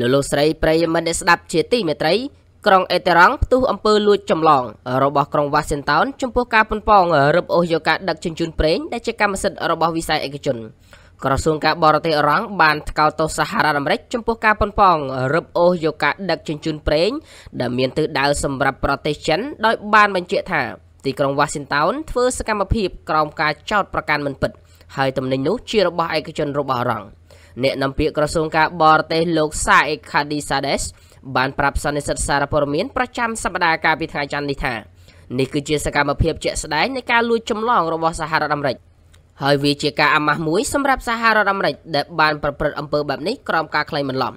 លោកលោកស្រីប្រិយមិត្តអ្នកស្ដាប់ជាទីមេត្រីក្រុងអេតេរ៉ង់ផ្ទុះអំពើលួចចម្លងរបស់ក្រុងវ៉ាស៊ីនតោនចំពោះការប៉ុនប៉ងរឹបអូសយកការដឹកជញ្ជូនប្រេងដែលជាកម្មសិទ្ធិរបស់វិស័យឯកជនក្រសួងការបរទេសអរ៉ង់បានថ្កោលទោសសហរដ្ឋអាមេរិកចំពោះការប៉ុនប៉ងរឹបអូសយកការដឹកជញ្ជូនប្រេងដែលមានទិសដៅសម្រាប់ប្រទេសចិនដោយបានបញ្ជាក់ថា ទីក្រុងវ៉ាស៊ីនតោនធ្វើសកម្មភាពក្រោមការចោទប្រកាន់មិនពិតហើយទំនិញនោះជារបស់ឯកជនរបស់អរ៉ង់។អ្នកនាំពាក្យក្រសួងការបរទេសលោកសាអេខាឌីសាដេសបានប្រាប់សន្និសិទសារព័ត៌មានប្រចាំសប្តាហ៍កាលពីថ្ងៃច័ន្ទនេះថានេះគឺជាសកម្មភាពជាក់ស្ដែងនៃការលួចចម្លងរបស់សហរដ្ឋអាមេរិកហើយវាជាការអាម៉ាស់មួយសម្រាប់សហរដ្ឋអាមេរិកដែលបានប្រព្រឹត្តអំពើបែបនេះក្រោមការក្លែងបន្លំ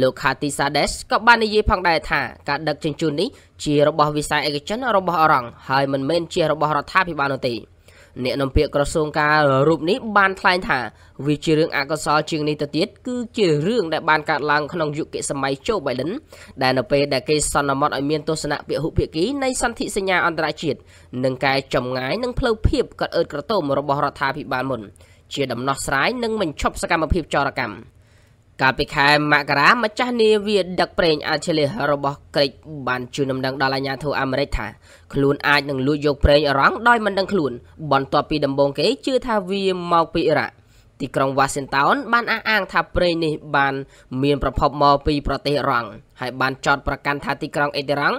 លោក Khati Sades ក៏បាននិយាយផងដែរថាការដឹកជញ្ជូននេះជារបស់វិស័យឯកជនរបស់អរ៉ង់ហើយមិនមែនជារបស់រដ្ឋាភិបាលនោះទេ។អ្នកនាំពាក្យក្រសួងការរូបនេះបានថ្លែងថាវាជារឿងអកុសលជាងនេះទៅទៀតគឺជារឿងដែលបានកើតឡើងក្នុងយុគសម័យជូបៃលិនដែលនៅពេលដែលគេសន្មតឲ្យមានទស្សនៈពហុភាគីនៃសន្ធិសញ្ញាអន្តរជាតិនិងការចំងាយនិងផ្លូវភាពកត់អឺតក្រទមរបស់រដ្ឋាភិបាលមុន ជាដំណោះស្រាយនិងមិនឈប់សកម្មភាពចរកម្មកាលពីខែមករាម្ចាស់នាវាដឹកប្រេងអាឆេលីសរបស់ក្រិចបានជូនដំណឹងដល់អាជ្ញាធរអាមេរិកថាខ្លួនអាចនឹងលួចយកប្រេងអរ៉ង់ដោយមិនដឹងខ្លួន បន្ទាប់ពីដំបងគេជឿថាវាមកពីអ៊ីរ៉ាក់ទីក្រុង Washington បានអះអាងថាប្រេងនេះបាន មាន ប្រភពមកពីប្រទេសអ៊ីរ៉ង់ហើយបានចោទប្រកាន់ថាទីក្រុងអ៊ីរ៉ង់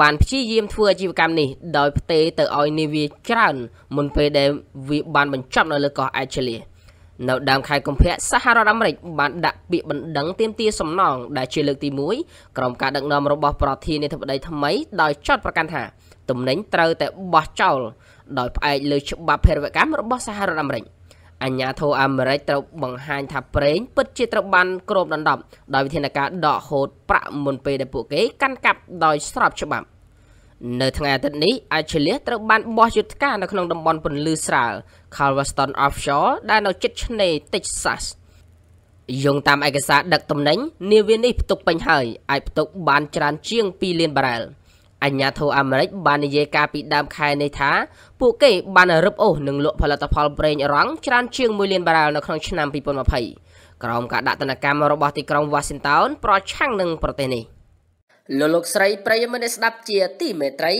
បានព្យាយាមធ្វើអាជីវកម្មនេះដោយផ្ទេរទៅឲ្យនាវាច្រើន មុនពេលដែលវាបានបញ្ចប់នៅលើកោះអេឆេលីសនៅដើមខែកុម្ភៈសហរដ្ឋអាមេរិកបានដាក់ពាក្យបណ្ដឹងទាមទារសំណងដែលជាលើកទី1ក្រោមការដឹកនាំរបស់ប្រធានាធិបតី ថ្មីដោយចោទប្រកាន់ថាទំនិញត្រូវតែបោះចោលដោយផ្អែកលើច្បាប់ភេរវកម្មរបស់សហរដ្ឋអាមេរិកអញ្ញាធិបតេយ្យអាមេរិកត្រូវបង្ហាញថាប្រេងពិតជាត្រូវបានគ្របដណ្ដប់ដោយវិធានការដកហូតប្រាក់មុនពេលដែលពួកគេកាន់កាប់ដោយស្របច្បាប់។នៅថ្ងៃអាទិត្យនេះអាឈិលៀសត្រូវបានបោះយុទ្ធការនៅក្នុងតំបន់ពន្លឺស្រាល Calveston Offshore ដែលនៅជិតឆ្នេរ Texas យោងតាមឯកសារដឹកទំនិញនាវានេះផ្ទុកពេញហើយអាចផ្ទុកបានច្រើនជាង2លានបារ៉ែលអញ្ញាធិអាមេរិកបាននិយាយការពីដើមខែនេះថាពួកគេបានរឹបអូសនិងលក់ផលិតផលប្រេងរ៉ង់ច្រើនជាង1លានបារ៉ែលនៅក្នុងឆ្នាំ2020ក្រោមការដាក់ទណ្ឌកម្មរបស់ទីក្រុង Washington ប្រឆាំងនឹងប្រទេសនេះ។លោកលោកស្រីប្រិយមិត្តស្ដាប់ជាទីមេត្រី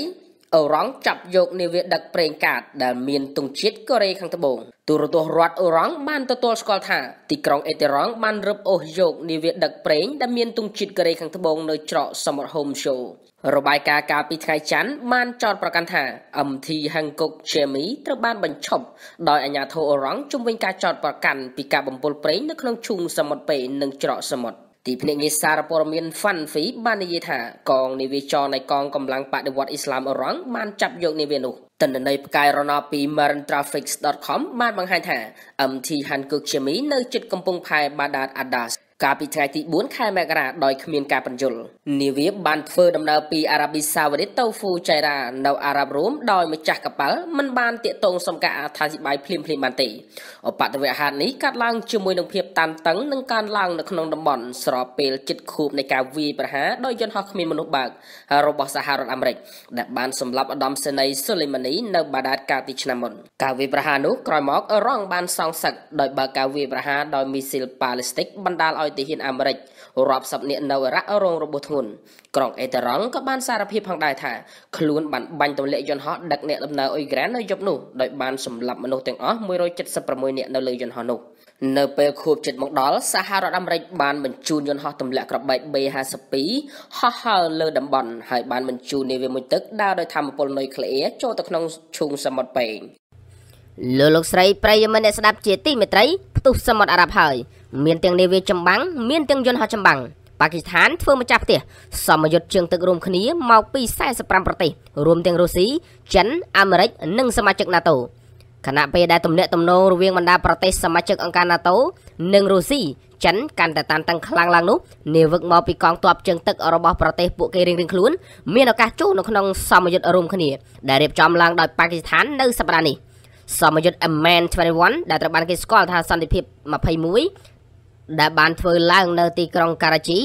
អូរ៉ង់ចាប់យកនាវាដឹកប្រេងកាត ដែលមានទង់ជាតិកូរ៉េខាងត្បូងទូរទស្សន៍រដ្ឋអូរ៉ង់បានទទួលស្គាល់ថាទីក្រុងអេតេរ៉ង់បានរឹបអូសយកនាវាដឹកប្រេងដែលមានទង់ជាតិកូរ៉េខាងត្បូងនៅច្រកសមុទ្រហូមឈូរបាយការណ៍កាលពីថ្ងៃច័ន្ទបានចោទប្រកាន់ថា MT Hankook Chemi ត្រូវបាន បញ្ឈប់ដោយអាជ្ញាធរអូរ៉ង់ជំវិញការចោទប្រកាន់ពីការបំពុលប្រេងនៅក្នុងឈូងសមុទ្រពេនិងច្រកសមុទ្រទីភ្នាក់ងារសារព័ត៌មាន Fanfi បាននិយាយថាកងនាវាចរនៃកងកម្លាំងបដិវត្តអ៊ីស្លាមអ៊ឺរ៉ង់បានចាប់យកនាវានោះទិន្នន័យផ្កាយរណបពី marintraffics.com បានបង្ហាញថា MT Hankuk Chemi នៅជិតកំពង់ផែ Badat Adas កាលពីថ្ងៃទី4ខែមករាដោយគ្មានការបញ្យលនាវាបានធ្វើដំណើរពីអារ៉ាប៊ីសាអូឌីតទៅហ្វូចៃរ៉ានៅអារ៉ាប់រូមដោយម្ចាស់កប៉ាល់មិនបានតាកតងសំការអត្ថាធិប្បាយភ្លាមៗបានទេអបតវហាននេះកាត់ឡើងជាមួយនឹងភាពតានតឹងនិងការឡើងនៅក្នុងតំបន់ស្របពេលចិត្តខូបនៃការវាយប្រហារដោយយន្តហោះគ្មានមនុស្សបើករបស់សហរដ្ឋអាមេរិកដែលបានសម្លាប់ឧត្តមសេនីយ៍សូលេម៉ានីនៅបាដាតកាលពីឆ្នាំមុនការវាយប្រហារនោះក្រោយមករងបានសងសឹកដោយបើកការវាយប្រហារដោយមីស៊ីលប៉ាឡេស្ទិកបណ្ដាលឲ្យទាហានអាមេរិករាប់សិបនាក់នៅរ៉ាក់រងរបួសធ្ងន់ក្រុងអេតារ៉ង់ក៏បានសារភាពផងដែរថាខ្លួនបានបាញ់ទម្លាក់យន្តហោះដឹកអ្នកដំណើរអ៊ុយក្រែននៅយប់នោះដោយបានសម្លាប់មនុស្សទាំងអស់176នាក់នៅលើយន្តហោះនោះនៅពេលខួបជិតមកដល់សហរដ្ឋអាមេរិកបានបញ្ជូនយន្តហោះទម្លាក់ក្របបែក B52 ហោះហើរលើតំបន់ហើយបានបញ្ជូននាវាមួយទឹកដើរដោយធម្មពលនុយក្លេអ៊ែរចូលទៅក្នុងឈូងសមុទ្រប៉េងលោកលោកស្រីប្រិយមិត្តអ្នកស្ដាប់ជាទីមេត្រីផ្ទុះសមុទ្រអារ៉ាប់ហើយ មានទាំងនាវាចម្បាំងមានទាំងយន្តហោះចម្បាំងប៉ាគីស្ថានធ្វើម្ចាស់ផ្ទះសមយុទ្ធជើងទឹករួមគ្នាមកពី45ប្រទេសរួមទាំងរុស្ស៊ីចិនអាមេរិកនិងសមាជិក NATO ខណៈពេលដែលទំនាក់ទំនងរវាងបណ្ដាប្រទេសសមាជិកអង្គការ NATO និងរុស្ស៊ីចិនកាន់តែតានតឹងខ្លាំងឡើងនោះនាវឹកមកពីកងទ័ពជើងទឹករបស់ប្រទេសពួកគេរៀងៗខ្លួនមានឱកាសជួបនៅក្នុងសមយុទ្ធរួមគ្នា ដែលរៀបចំឡើងដោយប៉ាគីស្ថាននៅសប្តាហ៍នេះ។សមយុទ្ធ Amman 21ដែលត្រូវបាន គេស្គាល់ថាសន្តិភាព21ដែលបាន ធ្វើឡើង នៅទីក្រុងការ៉ាជី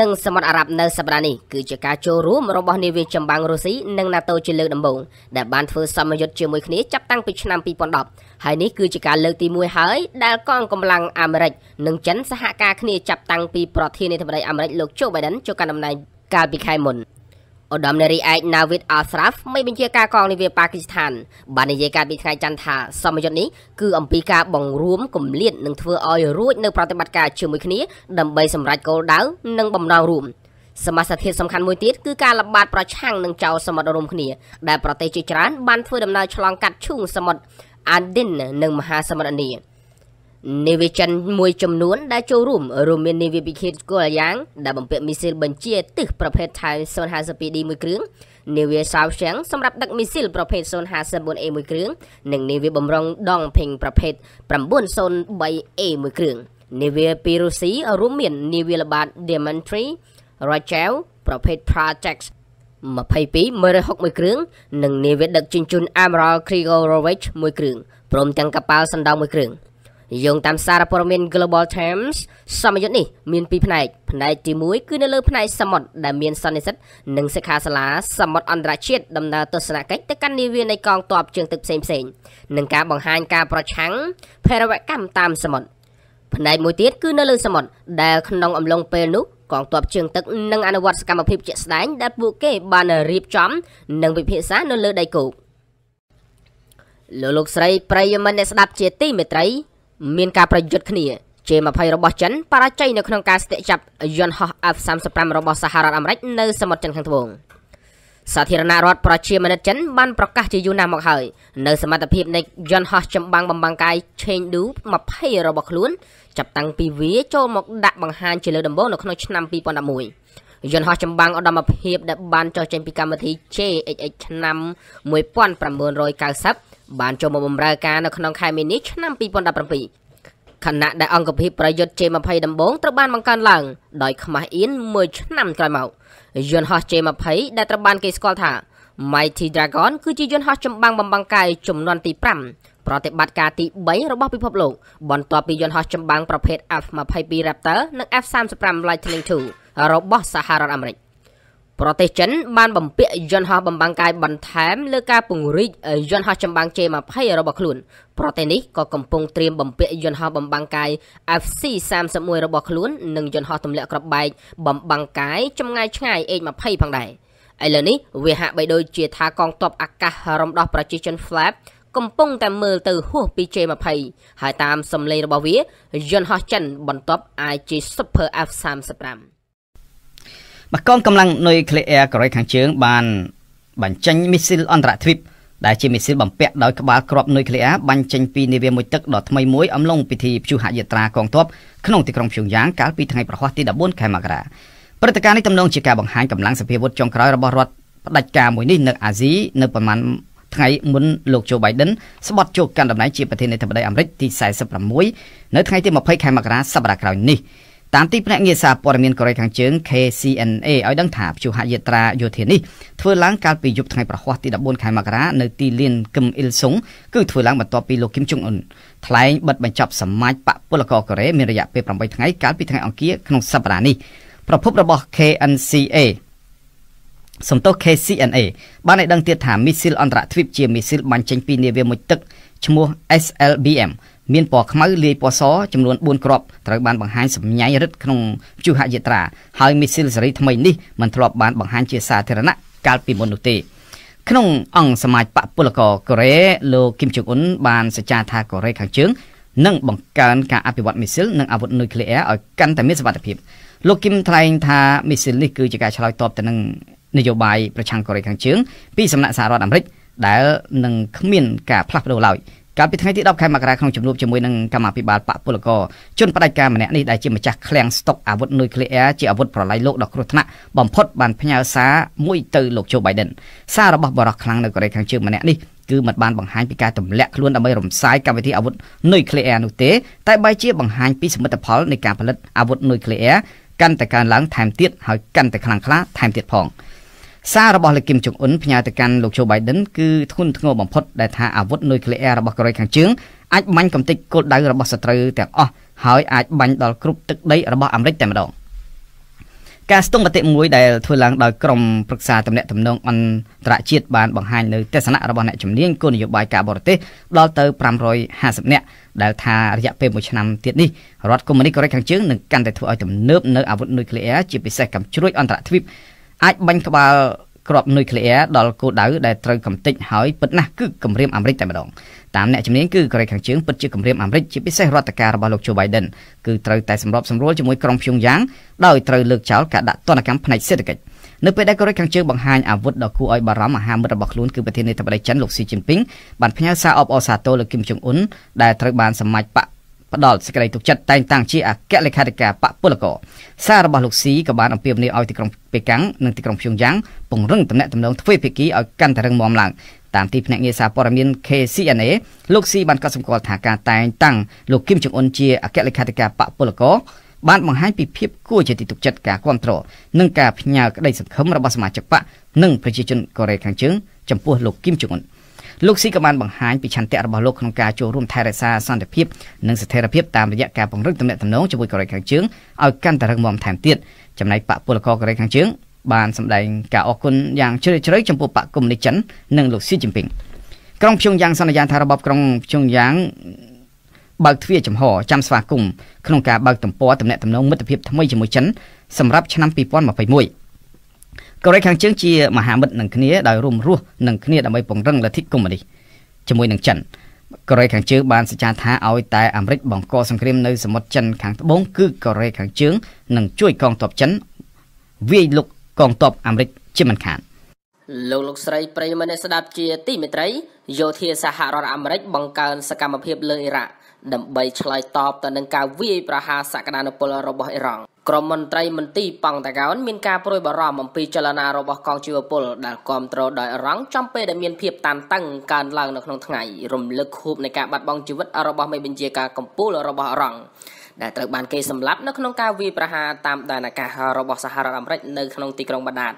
និងសមុទ្រអារ៉ាប់នៅសប្តាហ៍នេះគឺជាការចូលរួមរបស់នាវាចម្បាំងរុស្ស៊ីនិង NATO ជាលើកដំបូងដែលបានធ្វើសមយុទ្ធជាមួយគ្នាចាប់តាំងពីឆ្នាំ2010ហើយនេះគឺជាការលើកទី1ហើយដែលកងកម្លាំងអាមេរិកនិងចិនសហការគ្នាចាប់តាំងពីប្រធានាធិបតីអាមេរិកលោកជូបៃដិនចូលកាន់តំណែងកាលពីខែមុនឧត្តមនារីឯកណាវិតអាស្រាហ្វមេបញ្ជាការកងនាវាប៉ាគីស្ថានបាននិយាយការពីថ្ងៃច័ន្ទថាសមយុទ្ធនេះគឺអំពីការបង្រួមគម្លាតនិងធ្វើឲ្យរួចនៅប្រតិបត្តិការជាមួយគ្នា ដើម្បីសម្រេចគោលដៅនិងបំណងរួមសមាសធាតុសំខាន់មួយទៀតគឺការល្បាតប្រឆាំងនឹងចោរសមុទ្ររួមគ្នាដែលប្រទេសជាច្រើនបានធ្វើដំណើរឆ្លងកាត់ឈូងសមុទ្រអាឌិននិងមហាសមុទ្រឥណ្ឌានាវាចិនមួយចំនួនដែលចូលរួមរួមមាននាវាពិឃាតគល់យ៉ាងដែលបំពាក់មីស៊ីលបញ្ជាទិសប្រភេទ Type 052D មួយគ្រឿងនាវា South Chang សម្រាប់ដឹកមីស៊ីលប្រភេទ 054A មួយគ្រឿងនិងនាវាបំរុងដងភេងប្រភេទ 903A មួយគ្រឿងនាវាពីរុស្ស៊ីរួមមាននាវាល្បាត Diamantry Rachel ប្រភេទ Project 22 161គ្រឿងនិងនាវាដឹកជញ្ជូន Admiral Krigorovich មួយគ្រឿងព្រមទាំងកប៉ាល់សណ្ដោងមួយគ្រឿង។យោងតាមសារព័ត៌មាន Global Times សមយុទ្ធនេះមានពីរផ្នែកផ្នែកទី1គឺនៅលើផ្នែកសមុទ្រដែលមានសន្និសិទនិងសិក្ខាសាលាសមុទ្រអន្តរជាតិដំណើរទស្សនកិច្ចទៅកាន់នាវានៃកងទ័ពជើងទឹកផ្សេងៗនិងការបង្ហាញការប្រឆាំងភេរវកម្មតាមសមុទ្រផ្នែកមួយទៀតគឺនៅលើសមុទ្រដែលក្នុងអំឡុងពេលនោះកងទ័ពជើងទឹកនឹងអនុវត្តសកម្មភាពជាក់ស្ដែងដែលពួកគេបានរៀបចំនិងវិភាសានៅលើដីគោកលោកលោកស្រីប្រិយមិត្តអ្នកស្ដាប់ជាទីមេត្រីមានការប្រយុទ្ធគ្នា J20 របស់ចិនបរាជ័យនៅក្នុងការស្ទាក់ចាប់យន្តហោះ F35 របស់សហរដ្ឋអាមេរិកនៅសមុទ្រចិនខាងត្បូងសាធារណរដ្ឋប្រជាមានិតចិនបានប្រកាសជាយូរណាស់មកហើយនៅសមត្ថភាពនៃយន្តហោះចម្បាំងបំបាំងកាយ Chengdu 20របស់ខ្លួនចាប់តាំងពីវាចូលមកដាក់បង្ហាញជាលើកដំបូងនៅក្នុងឆ្នាំ2011យន្តហោះចម្បាំងឧត្តមភាពដែលបានចុះចេញពីកម្មវិធី JHH ឆ្នាំ1990បានចូលមកបម្រើការនៅក្នុងខែមីនាឆ្នាំ2017ខណៈដែលអង្គភាពប្រយុទ្ធ J20 ដំបូងត្រូវបានបង្កើនឡើងដោយខ្មាស់អៀនមួយឆ្នាំក្រោយមកយន្តហោះ J20 ដែលត្រូវបានគេស្គាល់ថា Mighty Dragon គឺជាយន្តហោះចម្បាំងបំបាំងកាយចំនួនទី5ប្រតិបត្តិការទី3របស់ពិភពលោកបន្ទាប់ពីយន្តហោះចម្បាំងប្រភេទ F-22 Raptor និង F-35 Lightning II របស់សហរដ្ឋអាមេរិក។ប្រទេសចិនបានបំពាក់យន្តហោះបំបាំងកាយបន្ថែមលើការពង្រីកយន្តហោះចម្បាំង J-20 របស់ខ្លួនប្រទេសនេះក៏កំពុងត្រៀមបំពាក់យន្តហោះបំបាំងកាយ FC-31 របស់ខ្លួននិងយន្តហោះទម្លាក់គ្រាប់បែកបំបាំងកាយចម្ងាយឆ្ងាយ H-20 ផងដែរឥឡូវនេះវាហាក់បីដូចជាថាកងទ័ពអាកាសរំដោះប្រជាជន Flap កំពុងតែមើលទៅហួសពី J20 ហើយតាមសម្លេងរបស់វាយន្តហោះចិនបន្ទាប់អាចជា Super F35 មកកងកម្លាំងនុយក្លេអ៊ែរកូរ៉េខាងជើងបានបញ្ចេញមីស៊ីលអន្តរជាតិដែលជាមីស៊ីលបំពាក់ដោយក្បាលគ្រាប់នុយក្លេអ៊ែរបាញ់ចេញពីនាវាមួយទឹកដ៏ថ្មីមួយអំឡុងពិធីព្យុហយាត្រាកងទ័ពក្នុងទីក្រុងព្យុងយ៉ាងកាលពីថ្ងៃប្រហ័សទី14ខែមករាព្រឹត្តិការណ៍នេះទំនងជាការបង្ហាញកម្លាំងសភាវុធចុងក្រោយរបស់រដ្ឋផ្ដាច់ការមួយនេះនៅអាស៊ីនៅប្រមាណថ្ងៃមុនលោកโจ Biden ស្បត់ចូលកាន់តំណែងជាប្រធានាធិបតីអាមេរិកទី46នៅថ្ងៃទី20ខែមករាសប្តាហ៍ក្រោយនេះ។តាមទីភ្នាក់ងារសារព័ត៌មានកូរ៉េខាងជើង KCNA ឲ្យដឹងថាព្យុហយាត្រាយោធានេះធ្វើឡើងកាលពីយប់ថ្ងៃប្រហ័សទី14ខែមករានៅទីលានគឹមអ៊ីលសុងគឺធ្វើឡើងបន្ទាប់ពីលោកគឹមចុងអ៊ុនថ្លែងបិទបញ្ចប់សមាជបកពលករកូរ៉េមានរយៈពេល8ថ្ងៃកាលពីថ្ងៃអង្គារក្នុងសប្តាហ៍នេះប្រភពរបស់ KNCA សំទោស KCNA បានឲ្យដឹងទៀតថាមីស៊ីលអន្តរជាតិជាមីស៊ីលបាញ់ចេញពីនាវាមួយទឹកឈ្មោះ SLBM មានពណ៌ខ្មៅលាយពណ៌សចំនួន4គ្រាប់ត្រូវបានបង្ហាញសម្ញៃរិទ្ធក្នុងព្យុហយាត្រាហើយមីស៊ីលសេរីថ្មីនេះមិនធ្លាប់បានបង្ហាញជាសាធារណៈកាលពីមុននោះទេក្នុង អង្គសមាជបកពលករកូរ៉េលោកគឹមជុងអ៊ុនបានសច្ចាថាកូរ៉េខាងជើងនឹងបង្កើនការអភិវឌ្ឍមីស៊ីលនិងអាវុធនុយក្លេអ៊ែរឲ្យកាន់តែមានសមត្ថភាពលោកគឹមថ្លែងថាមីស៊ីលនេះគឺជាការឆ្លើយតបទៅនឹងនយោបាយប្រឆាំងកូរ៉េខាងជើងពីសំណាក់សហរដ្ឋអាមេរិកដែលនឹងគ្មាន ការផ្លាស់ប្ដូរឡើយ។កាលពីថ្ងៃទី10ខែមករាក្នុងជំនួបជាមួយនឹងកម្មាភិបាលបកពលករជនផ្ដាច់ការម្នាក់នេះដែលជាម្ចាស់ឃ្លាំងស្តុកអាវុធនុយក្លេអ៊ែរជាអាវុធប្រឡាយលោកដ៏គ្រោះថ្នាក់បំផុតបានផ្ញើសារមួយទៅលោកโจ Biden សាររបស់បរិះខ្លាំងនៅកូរ៉េខាងជើងម្នាក់នេះគឺមិនបានបង្ហាញពីការទម្លាក់ខ្លួនដើម្បីរំសាយកម្មវិធីអាវុធនុយក្លេអ៊ែរនោះទេតែបែរជាបង្ហាញពីសមិទ្ធផលនៃការផលិតអាវុធនុយក្លេអ៊ែរកាន់តែកើនឡើងថែមទៀតហើយកាន់តែខ្លាំងក្លាថែមទៀតផង។សាររបស់លោកគឹមចុងអ៊ុនផ្ញើទៅកាន់លោកជូបៃដិនគឺធ្ងន់ធ្ងរបំផុតដែលថាអាវុធនុយក្លេអ៊ែររបស់កូរ៉េខាងជើងអាចបាញ់កំទេចគោលដៅរបស់សត្រូវទាំងអស់ហើយអាចបាញ់ដល់គ្រប់ទឹកដីរបស់អាមេរិកតែម្ដងការស្ទង់មតិមួយដែលធ្វើឡើងដោយក្រុមប្រឹក្សាតំណាក់តំណងអន្តរជាតិបានបង្ហាញនៅទស្សនៈរបស់អ្នកជំនាញគោលនយោបាយការបរទេសដល់ទៅ550នាក់ដែលថារយៈពេល1ឆ្នាំទៀតនេះរដ្ឋកុម្មុយនីសកូរ៉េខាងជើងនឹងកាន់តែធ្វើឲ្យទំនើបនៅអាវុធនុយក្លេអ៊ែរជាពិសេសកាំជ្រួចអន្តរទ្វីបអាចបាញ់ក្បាលគ្រាប់នុយក្លេអ៊ែរដល់គោលដៅដែលត្រូវកំទេចហើយពិតណាស់គឺគម្រាមអាមេរិកតែម្ដងតាមអ្នកជំនាញគឺកូរ៉េខាងជើងពិតជាគម្រាមអាមេរិកជាពិសេសរដ្ឋការរបស់លោក Joe Biden គឺត្រូវតែសម្របសម្រួលជាមួយក្រុងព្យុងយ៉ាងដោយត្រូវលើកចោលការដាក់ទណ្ឌកម្មផ្នែកសេដ្ឋកិច្ចនៅពេលដែលកូរ៉េខាងជើងបង្ហាញអាវុធដ៏គួរឲ្យបារម្ភមហាមិត្តរបស់ខ្លួនគឺប្រធានាធិបតីចិនលោកស៊ីជីនពីងបានផ្ញើសារអបអរសាទរលោកគីមចុងអ៊ុនដែលត្រូវបានសម្ដេចបកផ្ដល់សេចក្តីទុកចិត្តតែងតាំងជាអគ្គលេខាធិការបកពលករសាររបស់លោកស៊ីក៏បានអំពាវនាវឲ្យទីក្រុងប៉េកាំងនិងទីក្រុងភ្យុងយ៉ាងពង្រឹងទំនាក់ទំនងទ្វេភាគីឲ្យកាន់តែរឹងមាំឡើងតាមទីភ្នាក់ងារសារព័ត៌មាន KCNA លោកស៊ីបានកត់សម្គាល់ថាការតែងតាំងលោកគឹមចុងអ៊ុនជាអគ្គលេខាធិការបកពលករបានបង្ហាញពីភាពគួរជាទីទុកចិត្តការគ្រប់គ្រងនិងការផ្ញើក្តីសង្ឃឹមរបស់សមាជិកបកនិងប្រជាជនកូរ៉េខាងជើងចំពោះលោកគឹមចុងអ៊ុន។លោកស៊ីក៏បានបង្ហាញពីឆន្ទៈរបស់លោកក្នុងការចូលរួមថែរក្សាសន្តិភាពនិងស្ថិរភាពតាមរយៈការពង្រឹងទំនាក់ទំនងជាមួយកូរ៉េខាងជើងឲ្យកាន់តែរឹងមាំថែមទៀតចំណែកបកពលករកូរ៉េខាងជើងបានសម្ដែងការអរគុណយ៉ាងជ្រាលជ្រៅចំពោះបកគុំនីចិននិងលោកស៊ីជីនពីងក្រុងភ្យុងយ៉ាងសន្យាថារបបក្រុងភ្យុងយ៉ាងបើកទ្វារចំហចាំស្វាគមន៍ក្នុងការបើកទំព័រទំនាក់ទំនងមិត្តភាពថ្មីជាមួយចិនសម្រាប់ឆ្នាំ2021កូរ៉េខាងជើងជាមហាមិត្តនឹងគ្នាដោយរួមរស់នឹងគ្នាដើម្បីពង្រឹងលទ្ធិកុម្មុយនីសជាមួយនឹងចិនកូរ៉េខាងជើងបានសច្ចាថាឲ្យតែអាមេរិកបង្កសង្គ្រាមនៅសមុទ្រចិនខាងត្បូងគឺកូរ៉េខាងជើងនឹងជួយកងទ័ពចិនវាយលុកកងទ័ពអាមេរិកជាមិនខានលោកលោកស្រីប្រិយមិត្តអ្នកស្ដាប់ជាទីមេត្រីយោធាសហរដ្ឋអាមេរិកបង្កើនសកម្មភាពលើអ៊ីរ៉ាក់ដើម្បីឆ្លើយតបទៅនឹងការវាយប្រហារសក្តានុពលរបស់អ៊ីរ៉ង់ក្រមមន្ត្រីមន្ទីរប៉ង់តាកោនមានការប្រួយបារម្ភអំពីចលនារបស់កងជីវពលដែលគ្រប់គ្រងដោយអ៊ីរ៉ង់ចំពេលដែលមានភាពតានតឹងកើនឡើងនៅក្នុងថ្ងៃរំលឹកខួបនៃការបាត់បង់ជីវិតរបស់មេបញ្ជាការកំពូលរបស់អ៊ីរ៉ង់ដែលត្រូវបានគេសម្លាប់នៅក្នុងការវាយប្រហារតាមដែនអាកាសរបស់សហរដ្ឋអាមេរិកនៅក្នុងទីក្រុងបាដាត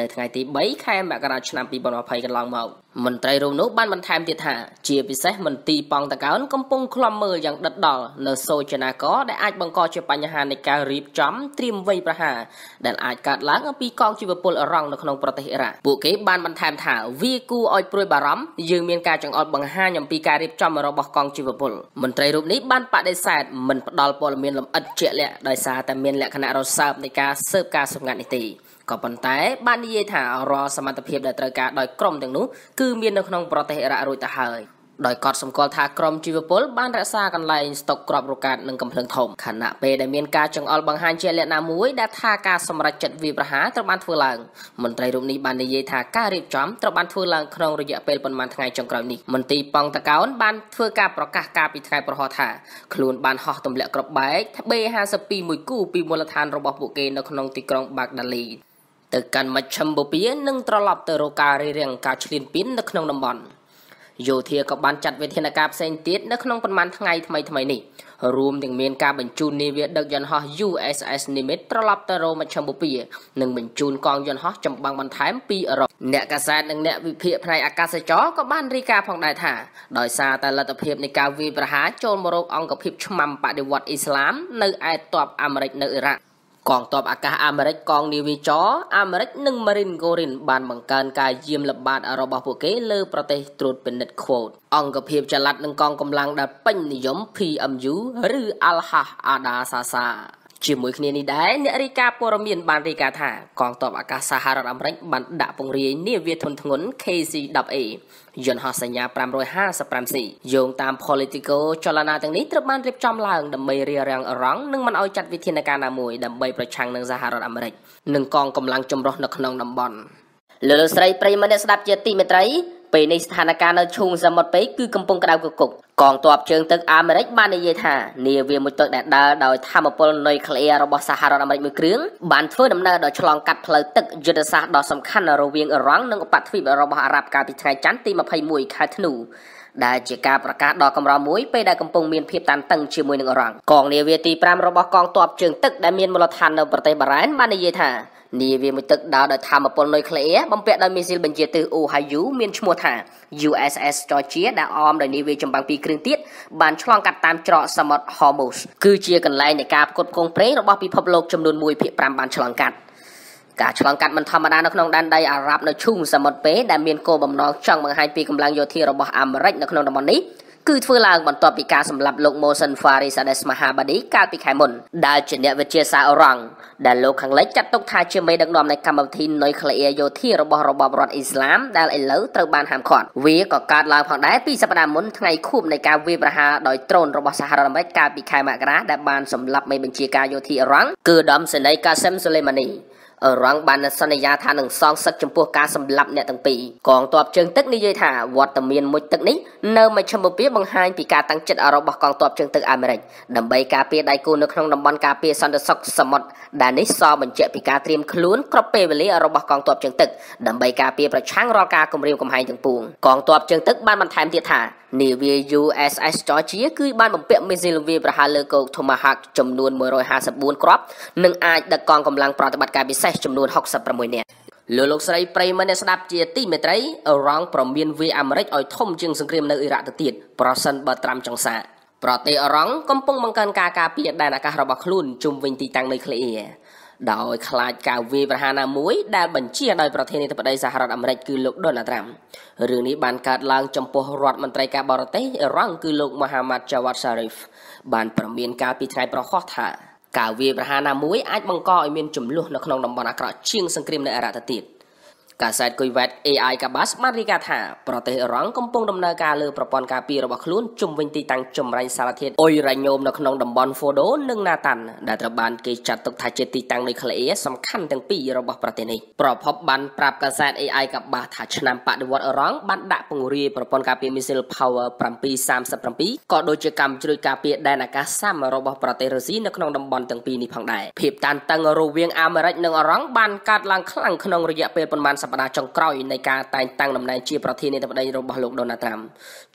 នៅថ្ងៃទី3ខែមករាឆ្នាំ2020កន្លងមកមន្ត្រីរូបនោះបានបន្ថែមទៀតថា ជាពិសេសមន្ទីរប៉ងតកោនកំពុងក្លំមើលយ៉ាងដិតដល់នៅសូចនាករដែលអាចបង្កជាបញ្ហានៃការរៀបចំត្រៀមវ័យប្រហារដែលអាចកើតឡើងអំពីកងជីវពលអរ៉ង់នៅក្នុងប្រទេសអ៊ីរ៉ាក់ពួកគេបានបន្ថែមថាវាគួរឲ្យព្រួយបារម្ភយើងមានការចង្អុលបង្ហាញអំពីការរៀបចំរបស់កងជីវពលមន្ត្រីរូបនេះបានបដិសេធមិនផ្ដល់ព័ត៌មានលម្អិតជាក់លាក់ដោយសារតែមានលក្ខណៈរសើបនៃការស៊ើបការសម្ងាត់នេះទេក៏ប៉ុន្តែបាននិយាយថារាល់សមត្ថភាពដែលត្រូវការដោយក្រុមទាំងនោះគឺមាននៅក្នុងប្រទេសអិរ៉ាក់រួចទៅហើយដោយកត់សម្គាល់ថាក្រុមជីវពលបានរក្សាកន្លែងស្តុកក្របរកាតនិងកំភ្លើងធំខណៈពេលដែលមានការចង្អុលបង្ហាញជាលក្ខណៈមួយដែលថាការសម្រេចចិត្តវាប្រហារត្រូវបានធ្វើឡើងមន្ត្រីរូបនេះបាននិយាយថាការរៀបចំត្រូវបានធ្វើឡើងក្នុងរយៈពេលប្រមាណថ្ងៃចុងក្រោយនេះមន្ត្រីប៉ងតកោនបានធ្វើការប្រកាសការពីថ្ងៃប្រហោះថាខ្លួនបានហោះទម្លាក់ក្របបែក B52 មួយគូពីមូលដ្ឋានរបស់ពួកគេនៅក្នុងទីក្រុងបាក់ដាលីទៅកាន់មជ្ឈិមបូព៌ានិងត្រឡប់ទៅរកការរៀបរៀងការឈ្លានពាននៅក្នុងតំបន់យោធាក៏បានចាត់វិធានការផ្សេងទៀតនៅក្នុងប៉ុន្មានថ្ងៃថ្មីថ្មីនេះរួមទាំងមានការបញ្ជូននាវាដឹកយន្តហោះ USS Nimitz ត្រឡប់ទៅរោមជ្ឈមបូព៌ានិងបញ្ជូនកងយន្តហោះចម្បាំងបន្ថែមពីអឺរ៉ុបអ្នកកាសែតនិងអ្នកវិភាគផ្នែកអាកាសចរក៏បានរាយការណ៍ផងដែរថាដោយសារតែលទ្ធភាពនៃការវាយប្រហារចូលមករោគអង្គភាពឆ្មាំបដិវត្តអ៊ីស្លាមនៅឯតបអាមេរិកនៅអ៊ីរ៉ាក់កងទ័ពអាកាសអាមេរិកកងនាវាចរអាមេរិកនិងម៉ារីនកូរិនបានបង្កើនការយាមល្បាតរបស់ពួកគេលើប្រទេសត្រួតពិនិត្យ quote អង្គភាពចល័តនិងកងកម្លាំងដែលពេញនិយម PMU ឬ Al-Haq Ada Sasa ជាមួយគ្នានេះដែរអ្នករាយការណ៍ព័ត៌មានបានរាយការណ៍ថាកងទ័ពអាកាសសហរដ្ឋអាមេរិកបានដាក់ពង្រាយនាវាធុនធ្ងន់ KC-10A យន្តហោះសញ្ញា 555C យោងតាម Politico ចលនាទាំងនេះត្រូវបានរៀបចំឡើងដើម្បីរារាំងអរ៉ង់និងមិនឲ្យចាត់វិធានការណាមួយដើម្បីប្រឆាំងនឹងសហរដ្ឋអាមេរិកនិងកងកម្លាំងចម្រុះនៅក្នុងតំបន់លោកលោកស្រីប្រិយមិត្តអ្នកស្ដាប់ជាទីមេត្រីពេលនេះស្ថានភាពនៅឈូងសមុទ្រពេកគឺកំពុងក្តៅគគុកកងទ័ពជើងទឹកអាមេរិកបាននិយាយថានាវាមួយទឹកដែលដើរដោយធម្មពលនុយក្លេអ៊ែររបស់សហរដ្ឋអាមេរិកមួយគ្រឿងបានធ្វើដំណើរដោយឆ្លងកាត់ផ្លូវទឹកយុទ្ធសាស្ត្រដ៏សំខាន់រវាងអ៊ីរ៉ង់និងឧបទ្វីបរបស់អារ៉ាប់កាលពីថ្ងៃច័ន្ទទី21ខែធ្នូដែលជាការប្រកាសដ៏កម្រមួយពេលដែលកំពុងមានភាពតានតឹងជាមួយនឹងអ៊ីរ៉ង់កងនាវាទី5របស់កងទ័ពជើងទឹកដែលមានមូលដ្ឋាននៅប្រទេសបារ៉ែនបាននិយាយថានាវាមួយទឹកដោដោយធម្មពលនុយក្លេអ៊ែរបំពាក់ដោយមីស៊ីលបញ្ជាទិសអូហាយូមានឈ្មោះថា USS Georgia ដែលអមដោយនាវាចម្បាំងពីរគ្រឿងទៀតបានឆ្លងកាត់តាមច្រកសមុទ្រ Hormuz គឺជាកន្លែងនៃការផ្គត់ផ្គង់ប្រេងរបស់ពិភពលោកចំនួន1.5បានឆ្លងកាត់ការឆ្លងកាត់មិនធម្មតានៅក្នុងដែនដីអារ៉ាប់នៅឈូងសមុទ្រពេដែលមានគោលបំណងចង់បង្ហាញពីកម្លាំងយោធារបស់អាមេរិកនៅក្នុងតំបន់នេះគឺធ្វើឡើងបន្ទាប់ពីការសម្លាប់លោក Mohsen Faris Ades Mahabadi កាលពីខែមុនដែលជាអ្នកវិទ្យាសាស្ត្រអរ៉ង់ដែលលោកខាងលិចចាត់ទុកថាជាមេដឹកនាំនៃកម្មវិធីនុយក្លេអ៊ែរយោធារបស់របបរដ្ឋអ៊ីស្លាមដែលឥឡូវត្រូវបានហាមឃាត់វាក៏កើតឡើងផងដែរពីសប្តាហ៍មុនថ្ងៃខួបនៃការវាយប្រហារដោយដ្រូនរបស់សហរដ្ឋអាមេរិកកាលពីខែមករាដែលបានសម្លាប់មេបញ្ជាការយោធាអរ៉ង់គឺដំសេនីកាសិមសូលេម៉ានីរងបានសន្យាថានឹងសងសឹកចំពោះការសម្លាប់អ្នកទាំងពីរកងទ័ពជើងទឹកនិយាយថាវត្តមានមួយទឹកនេះនៅមជ្ឈមបៀបង្ហាញពីការតាំងចិត្តរបស់កងទ័ពជើងទឹកអាមេរិកដើម្បីការពារដៃគូនៅក្នុងតំបន់ការពារសន្តិសុខសមុទ្រដែលនេះសបញ្ជាក់ពីការត្រៀមខ្លួនគ្រប់ពេលវេលារបស់កងទ័ពជើងទឹកដើម្បីការពារប្រឆាំងរាល់ការគំរាមកំហែងទាំងពួងកងទ័ពជើងទឹកបានបន្ថែមទៀតថានាវា USS Georgia គឺបានបំពាក់មីស៊ីលវាប្រហារលើគោក Tomahawk ចំនួន154គ្រាប់និងអាចដឹកកងកម្លាំងប្រតិបត្តិការពិសេសទេសចំនួន66នាក់លោកលោកស្រីប្រិមអ្នកស្ដាប់ជាទីមេត្រីអរ៉ង់ប្រមានវាអាមេរិកឲ្យធំជាងសង្គ្រាមនៅអ៊ីរ៉ាក់ទៅទៀតប្រសិនបើត្រាំចង្សាប្រទេសអរ៉ង់កំពុងបង្កើនការការពារដែនអាកាសរបស់ខ្លួនជុំវិញទីតាំងនុយក្លេអ៊ែរដោយខ្លាចការវាយប្រហារណាមួយ ដែលបញ្ជាដោយប្រធានាធិបតីសហរដ្ឋអាមេរិកគឺលោកដូណាល់ត្រាំរឿងនេះបានកើតឡើងចំពោះរដ្ឋមន្ត្រីការបរទេសអរ៉ង់គឺលោកមូហាម៉ាត់ចាវ៉ាត់សារីហ្វបានប្រមានកាលពីថ្ងៃប្រហោះថាការវាយប្រហារណាមួយអាចបង្កឲ្យមានចំនួននៅក្នុងតំបន់អាក្រក់ជាងសង្គ្រាមនៅអរ៉ាតទៀតកាសែតគុយវ៉ែត AI កាបាសបានរាយការណ៍ថាប្រទេសអ៊ីរ៉ង់កំពុងដំណើរការលើប្រព័ន្ធការពាររបស់ខ្លួនជំវិញទីតាំងចម្រាញ់សារធាតុអ៊ុយរ៉ាញ៉ូមនៅក្នុងតំបន់ Fordo និង Natanz ដែលត្រូវបានគេចាត់ទុកថាជាទីតាំងនុយក្លេអ៊ែរសំខាន់ទាំងពីររបស់ប្រទេសនេះប្រភពបានប្រាប់កាសែត AI កាបាសថាឆ្នាំបដិវត្តអ៊ីរ៉ង់បានដាក់ពង្រាយប្រព័ន្ធការពារ Missile Power 737ក៏ដូចជាកម្មជ្រួយការពារដែនអាកាសសាមរបស់ប្រទេសរុស្ស៊ីនៅក្នុងតំបន់ទាំងពីរនេះផងដែរភាពតានតឹងរវាងអាមេរិកនិងអ៊ីរ៉ង់បានកើតឡើងខ្លាំងក្នុងរយៈពេលប្រមាណសប្តាហ៍ចុងក្រោយនៃការតែងតាំងតំណែងជាប្រធានាធិបតី របស់លោកដូណាល់ត្រាំ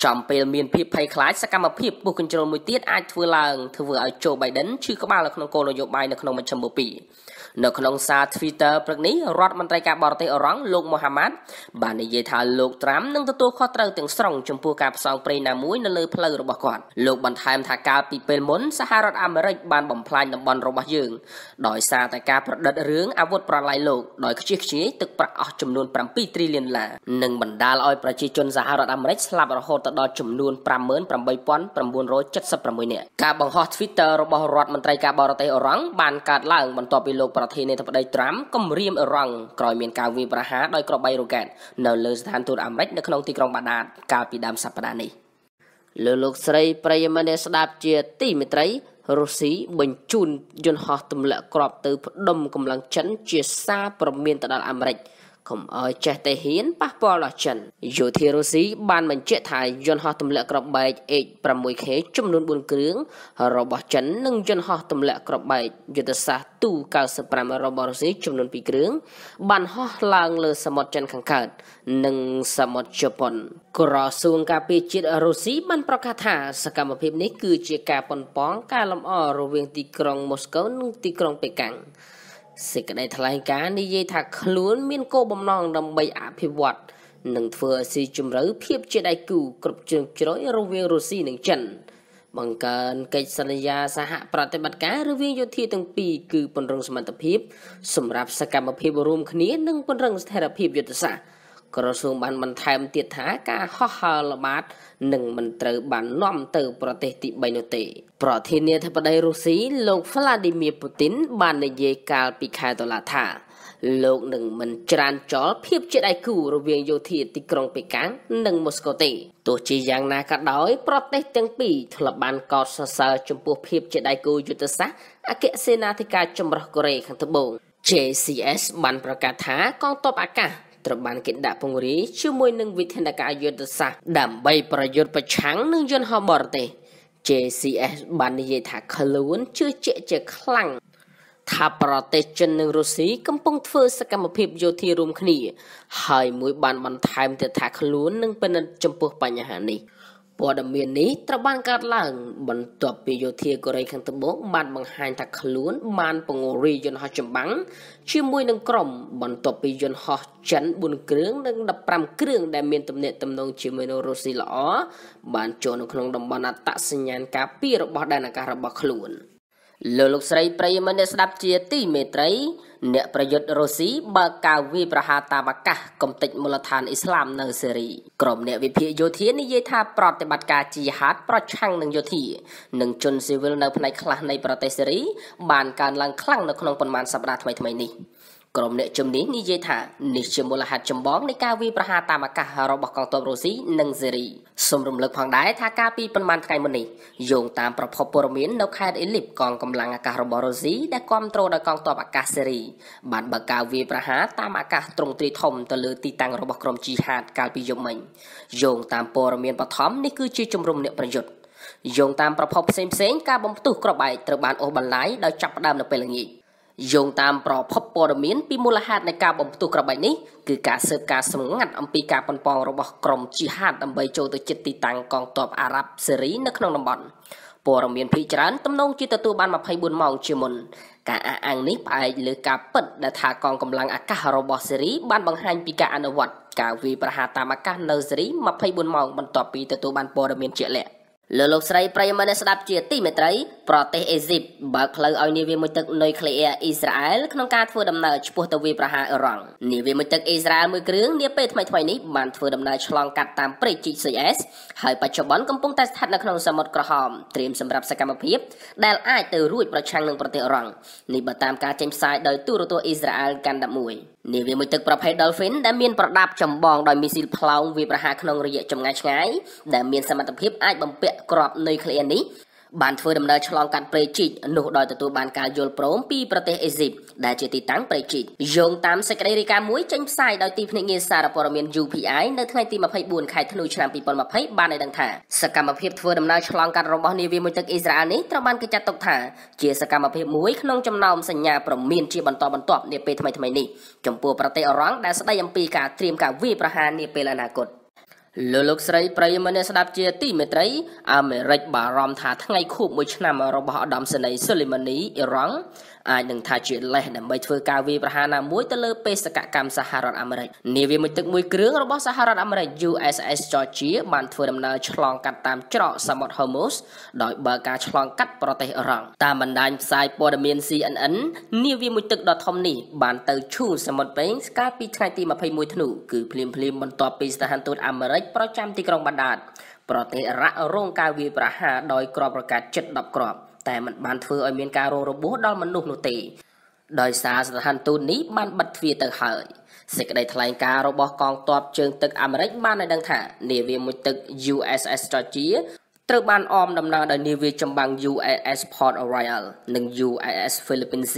ចំពេលមានភាពភ័យខ្លាចសកម្មភាពពុះកញ្ជ្រោលមួយទៀតអាចធ្វើឡើងធ្វើឲ្យโจ Biden ឈឺក្បាលនៅក្នុងគោលនយោបាយនៅក្នុងមជ្ឈមណ្ឌល2នៅក្នុងសារ Twitter ព្រឹកនេះរដ្ឋមន្ត្រីការបរទេសអូរ៉ង់លោកមូហាម៉ាត់បាននិយាយថាលោកត្រាំនឹងទទួលខុសត្រូវទាំងស្រុងចំពោះការផ្សងព្រេងណាមួយនៅលើផ្លូវរបស់គាត់លោកបន្ថែមថាកាលពីពេលមុនសហរដ្ឋអាមេរិកបានបំផ្លាញតំបន់របស់យើងដោយសារតែការប្រឌិតរឿងអាវុធប្រឡាយលោកដោយខ្ជិះខ្ជាយទឹកប្រាក់អស់ចំនួន7ត្រីលានឡានិងបណ្ដាលឲ្យប្រជាជន សហរដ្ឋអាមេរិកស្លាប់រហូតដល់ចំនួន58976នាក់ការបង្ហោះ Twitter របស់រដ្ឋមន្ត្រីការបរទេសអូរ៉ង់បានកើតឡើងបន្ទាប់ពីលោកប្រធានាធិបតីត្រាំគំរាមអ៊ីរ៉ង់ក្រោយមានការវាយប្រហារដោយគ្រាប់បីរ៉ុកែតនៅលើស្ថានទូតអាមេរិកនៅក្នុងទីក្រុងបាដាតកាលពីដើមសប្តាហ៍នេះលោកលោកស្រីប្រិយមិត្តអ្នកស្ដាប់ជាទីមេត្រីរុស្ស៊ីបញ្ជូនយន្តហោះទម្លាក់គ្រាប់ទៅផ្ដុំកម្លាំងចិនជាសារប្រមានទៅដល់អាមេរិក។កុំឲ្យចេះតែហ៊ានប៉ះពាល់ដល់ចិនយោធារុស្ស៊ីបានបញ្ជាក់ថាយន្តហោះទម្លាក់គ្រាប់បែក H-6K ចំនួន4គ្រឿងរបស់ចិននិងយន្តហោះទម្លាក់គ្រាប់បែកយុទ្ធសាស្ត្រទូ95របស់រុស្ស៊ីចំនួន2គ្រឿងបានហោះឡើង លើសមុទ្រចិនខាងកើតនិងសមុទ្រជប៉ុនក្រសួងការពារជាតិរុស្ស៊ីបានប្រកាសថាសកម្មភាពនេះគឺជាការប៉ុនប៉ងការលំអររវាងទីក្រុងម៉ូស្កូនិងទីក្រុងប៉េកាំងសេចក្តីថ្លែងការណ៍និយាយថាខ្លួនមានគោលបំណងដើម្បីអភិវឌ្ឍនិងធ្វើឲ្យស៊ីជម្រៅភាពជាដៃគូគ្រប់ជ្រុងជ្រោយរវាងរុស្ស៊ីនិងចិនបង្កើនកិច្ចសន្យាសហប្រតិបត្តិការរវាងយោធាទាំងពីរគឺពង្រឹងសមត្ថភាពសម្រាប់សកម្មភាពរួមគ្នានិងពង្រឹងស្ថិរភាពយុទ្ធសាស្ត្រក្រសួងបានបន្ថែមទៀតថាការហោះហើរល្បាតនឹងមិនត្រូវបាននាំទៅប្រទេសទី3នោះទេ ប្រធានាធិបតីរុស្ស៊ីលោក Vladimir Putin បាននិយាយកាលពីខែតុលាថាលោកនឹងមិនច្រានចោលភាពជាដៃគូរវាងយោធាទីក្រុងប៉េកាំងនិងម៉ូស្កូទេទោះជាយ៉ាងណាក៏ដោយប្រទេសទាំងពីរធ្លាប់បានកោតសរសើរចំពោះភាពជាដៃគូយុទ្ធសាស្ត្រអគ្គសេនាធិការចម្រុះកូរ៉េខាងត្បូង JCS បានប្រកាសថាកងទ័ពអាកាសត្រូវបានគេដាក់ពង្រាយជាមួយនឹងវិធានការយុទ្ធសាស្ត្រដើម្បីប្រយុទ្ធប្រឆាំងនឹងយន្តហោះបរទេស JCS បាននិយាយថាខ្លួនជឿជាក់ជាខ្លាំងថាប្រទេសចិននិងរុស្ស៊ីកំពុងធ្វើសកម្មភាពយោធារួមគ្នា ហើយមួយ បានបន្ថែមទៀតថាខ្លួននឹងពិនិត្យចំពោះបញ្ហានេះ។ព័ត៌មាននេះត្រូវបានកើតឡើងបន្ទាប់ពីយោធាកូរ៉េខាងត្បូងបានបង្ហាញថាខ្លួនបានពង្រាយយន្តហោះចម្បាំងជាមួយនឹងក្រុមបន្ទាប់ពីយន្តហោះចិន4គ្រឿងនិង15គ្រឿងដែលមានទំនាក់ទំនងជាមួយនឹងរុស្ស៊ីល្អបានចូលនៅក្នុងតំបន់អត្តសញ្ញាណការពាររបស់ដែនអាកាសរបស់ខ្លួនលោកលោកស្រីប្រិយមិត្តអ្នកស្ដាប់ជាទីមេត្រីអ្នកប្រយុទ្ធរុស្ស៊ីបើកការវាយប្រហារតាមអាកាសកំទេចមូលដ្ឋានអ៊ីស្លាមនៅសេរីក្រុមអ្នកវិភាគយោធានិយាយថាប្រតិបត្តិការជីហាតប្រឆាំងនឹងយោធានិងជនស៊ីវិលនៅផ្នែកខ្លះនៃប្រទេសសេរីបានកើនឡើងខ្លាំងនៅក្នុងប៉ុន្មានសប្តាហ៍ថ្មីៗនេះ។ក្រុមអ្នកជំនាញនិយាយថានេះជាមូលហេតុចម្បងនៃការវាយប្រហារតាមអាកាសរបស់កងទ័ពរុស្ស៊ីនិងសេរីសូមរំលឹកផងដែរថាការពីប៉ុន្មានថ្ងៃមុននេះយោងតាមប្រភពព័ត៌មាននៅខេត្តអ៊ីលីបកងកម្លាំងអាកាសរបស់រុស្ស៊ីដែលគ្រប់គ្រងដោយកងទ័ពអាកាសសេរីបានបើកការវាយប្រហារតាមអាកាសទ្រង់ទ្រាយធំទៅលើទីតាំងរបស់ក្រុមជីហាតកាលពីយប់មិញយោងតាមព័ត៌មានបឋមនេះគឺជាជំរំអ្នកប្រយុទ្ធយោងតាមប្រភពផ្សេងៗការបំផ្ទុះក្របបែកត្រូវបានអូសបន្លាយដោយចាប់ផ្ដើមនៅពេលល្ងាចយោងតាមប្រភពព័ត៌មានពីមូលហេតុនៃការបំផ្ទុះក្របាញ់នេះគឺការស៊ើបការសម្ងាត់អំពីការប៉ុនប៉ងរបស់ក្រុមជីហាតដើម្បីចូលទៅជិតទីតាំងកងទ័ពអារ៉ាប់សេរីនៅក្នុងតំបន់ព័ត៌មានភីច្រើនទំនងជាទទួលបាន24ម៉ោងជាមុន ការអះអាងនេះផ្អែកលើការពិតដែលថាកងកម្លាំងអាកាសរបស់សេរីបានបង្ហាញពីការអនុវត្តការវាយប្រហារតាមអាកាសនៅសេរី24ម៉ោងបន្ទាប់ពីទទួលបានព័ត៌មានជាក់លាក់លោកលោកស្រីប្រិយមិត្តស្ដាប់ជាទីមេត្រី ប្រទេសអេស៊ីបបើកផ្លូវឲ្យនាវាមួយទឹកនុយក្លេអ៊ែរអ៊ីស្រាអែលក្នុងការធ្វើដំណើរឆ្ពោះទៅវាប្រហារអ៊ីរ៉ង់នាវាមួយទឹកអ៊ីស្រាអែលមួយគ្រឿងនាពេលថ្មីៗនេះបានធ្វើដំណើរឆ្លងកាត់តាមព្រែកជីកស៊ុយអេសហើយបច្ចុប្បន្នកំពុងតែស្ថិតនៅក្នុងសមុទ្រក្រហមត្រៀមសម្រាប់សកម្មភាពដែលអាចទៅរួចប្រឆាំងនឹងប្រទេសអ៊ីរ៉ង់នេះបើតាមការចេញផ្សាយដោយទូរទស្សន៍អ៊ីស្រាអែលកាន់11នាវាមួយទឹកប្រភេទ Dolphin ដែលមានប្រដាប់ចំបងដោយមីស៊ីលផ្លោងវាប្រហារក្នុងរយៈចម្ងាយឆ្ងាយដែលមានសមត្ថភាពអាចបំពាក់ក្របនៃក្លៀននេះបានធ្វើដំណើរឆ្លងកាត់ព្រៃជីកនោះដោយទទួលបានការយល់ព្រមពីប្រទេសអេស៊ីបដែលជាទីតាំងព្រៃជីកយោងតាមសេចក្តីរាយការណ៍មួយចេញផ្សាយដោយទីភ្នាក់ងារសារព័ត៌មាន UPI នៅថ្ងៃទី24ខែធ្នូឆ្នាំ2020បានឲ្យដឹងថាសកម្មភាពធ្វើដំណើរឆ្លងកាត់របស់នាវាមួយទឹកអ៊ីស្រាអែលនេះត្រូវបានគេចាត់ទុកថាជាសកម្មភាពមួយក្នុងចំណោមសញ្ញាព្រមានជាបន្តបន្ទាប់នាពេលថ្មីៗនេះចំពោះប្រទេសអរ៉ង់ដែលស្ដីអំពីការត្រៀមការវាយប្រហារនាពេលអនាគតលោកលោកស្រីប្រិយមិត្តអ្នកស្ដាប់ជាទីមេត្រីអាមេរិកបារម្ភថាថ្ងៃខួបមួយឆ្នាំរបស់ឧត្តមសេនីយ៍សូលីម៉ានីអ៊ីរ៉ង់អាចនឹងថាជាលេសដើម្បីធ្វើការវាយប្រហារណាមួយទៅលើបេសកកម្មសហរដ្ឋអាមេរិកនាវាមួយទឹកមួយគ្រឿងរបស់សហរដ្ឋអាមេរិក USS Georgia បានធ្វើដំណើរឆ្លងកាត់តាមច្រកសមុទ្រ Hormuz ដោយបើការឆ្លងកាត់ប្រទេសអ៊ីរ៉ង់តាមបណ្ដាញផ្សាយព័ត៌មាន CNN នាវាមួយទឹកដ៏ធំនេះបានទៅឈូងសមុទ្រពេងស្កាលពីថ្ងៃទី21ធ្នូគឺភ្លាមភ្លាមបន្ទាប់ពីស្ថានទូតអាមេរិកប្រចាំទីក្រុងបាដាតប្រទេសអ៊ីរ៉ាក់រងការវាយប្រហារដោយគ្រាប់រ៉ុកែតជិត10គ្រាប់តែมันបានធ្វើឲ្យមានការរងរបួសដល់មនុស្សនោះទេដោយសារស្ថានទូតនេះបានបិទទ្វារទៅហើយសេចក្តីថ្លែងការណ៍របស់កងទ័ពជើងទឹកអាមេរិកបានឲ្យដឹងថានាវាមួយទឹក USS Georgia ត្រូវបានអមដំណើរដោយនាវាចម្បាំង USS Port Royal និង USS Philippines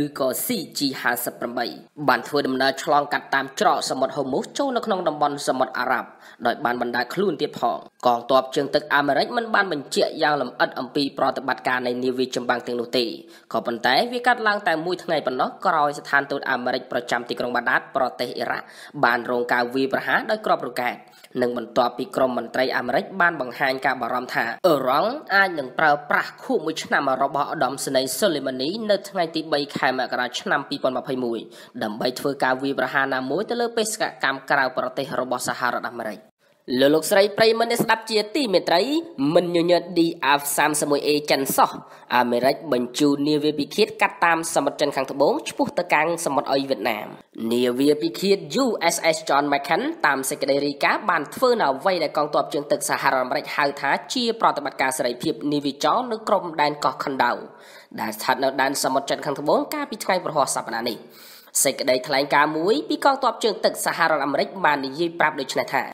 ឬក៏ CG58 បានធ្វើដំណើរឆ្លងកាត់តាមច្រកសមុទ្រហូមូសចូលនៅក្នុងតំបន់សមុទ្រអារ៉ាប់ដោយបានបណ្ដាខ្លួនទៀតផងកងទ័ពជើងទឹកអាមេរិកមិនបានបញ្ជាក់យ៉ាងលម្អិត អំពីប្រតិបត្តិការនៃនាវាចម្បាំងទាំងនោះទេក៏ប៉ុន្តែវាកាត់ឡើងតែមួយថ្ងៃប៉ុណ្ណោះក្រោយស្ថានទូតអាមេរិកប្រចាំទីក្រុងបាដាតប្រទេសអ៊ីរ៉ាក់បានរងការវាយប្រហារដោយគ្រាប់រ៉ុកែតនិងបន្ទាប់ពីក្រមមន្ត្រីអាមេរិកបានបង្ហាញការបារម្ភថាអឺរ៉ង់អាចនឹងប្រើប្រាស់ខួបមួយឆ្នាំរបស់ឧត្តមសេនីយ៍សូលីម៉ានី នៅថ្ងៃទី3ខែមករាឆ្នាំ2021ដើម្បីធ្វើការវាយប្រហារណាមួយទៅលើបេសកកម្មក្រៅប្រទេសរបស់សហរដ្ឋអាមេរិកលោកលោកស្រីប្រិមនស្ដាប់ជាទីមេត្រី មិនញញើត DF 31A ចិនសោះអាមេរិកបញ្ជូននាវាពិឃាត កាត់តាមសមុទ្រចិនខាងត្បូងឆ្ពោះទៅកាន់សមុទ្រអ៊ុយវៀតណាមនាវាពិឃាត USS John McCain តាមសេចក្តីរាយការណ៍បានធ្វើនៅអ្វីដែលកងទ័ពជើងទឹកសហរដ្ឋអាមេរិកហៅថា ជាប្រតិបត្តិការសេរីភាពនាវាចរនៅក្រោមដែនកោះខុនដៅដែលស្ថិតនៅដែនសមុទ្រចិនខាងត្បូងកាលពីថ្ងៃប្រហោះសប្តាហ៍នេះសេចក្តីថ្លែងការណ៍មួយពីកងទ័ពជើងទឹកសហរដ្ឋអាមេរិក បាននិយាយប្រាប់ដូចនេះថា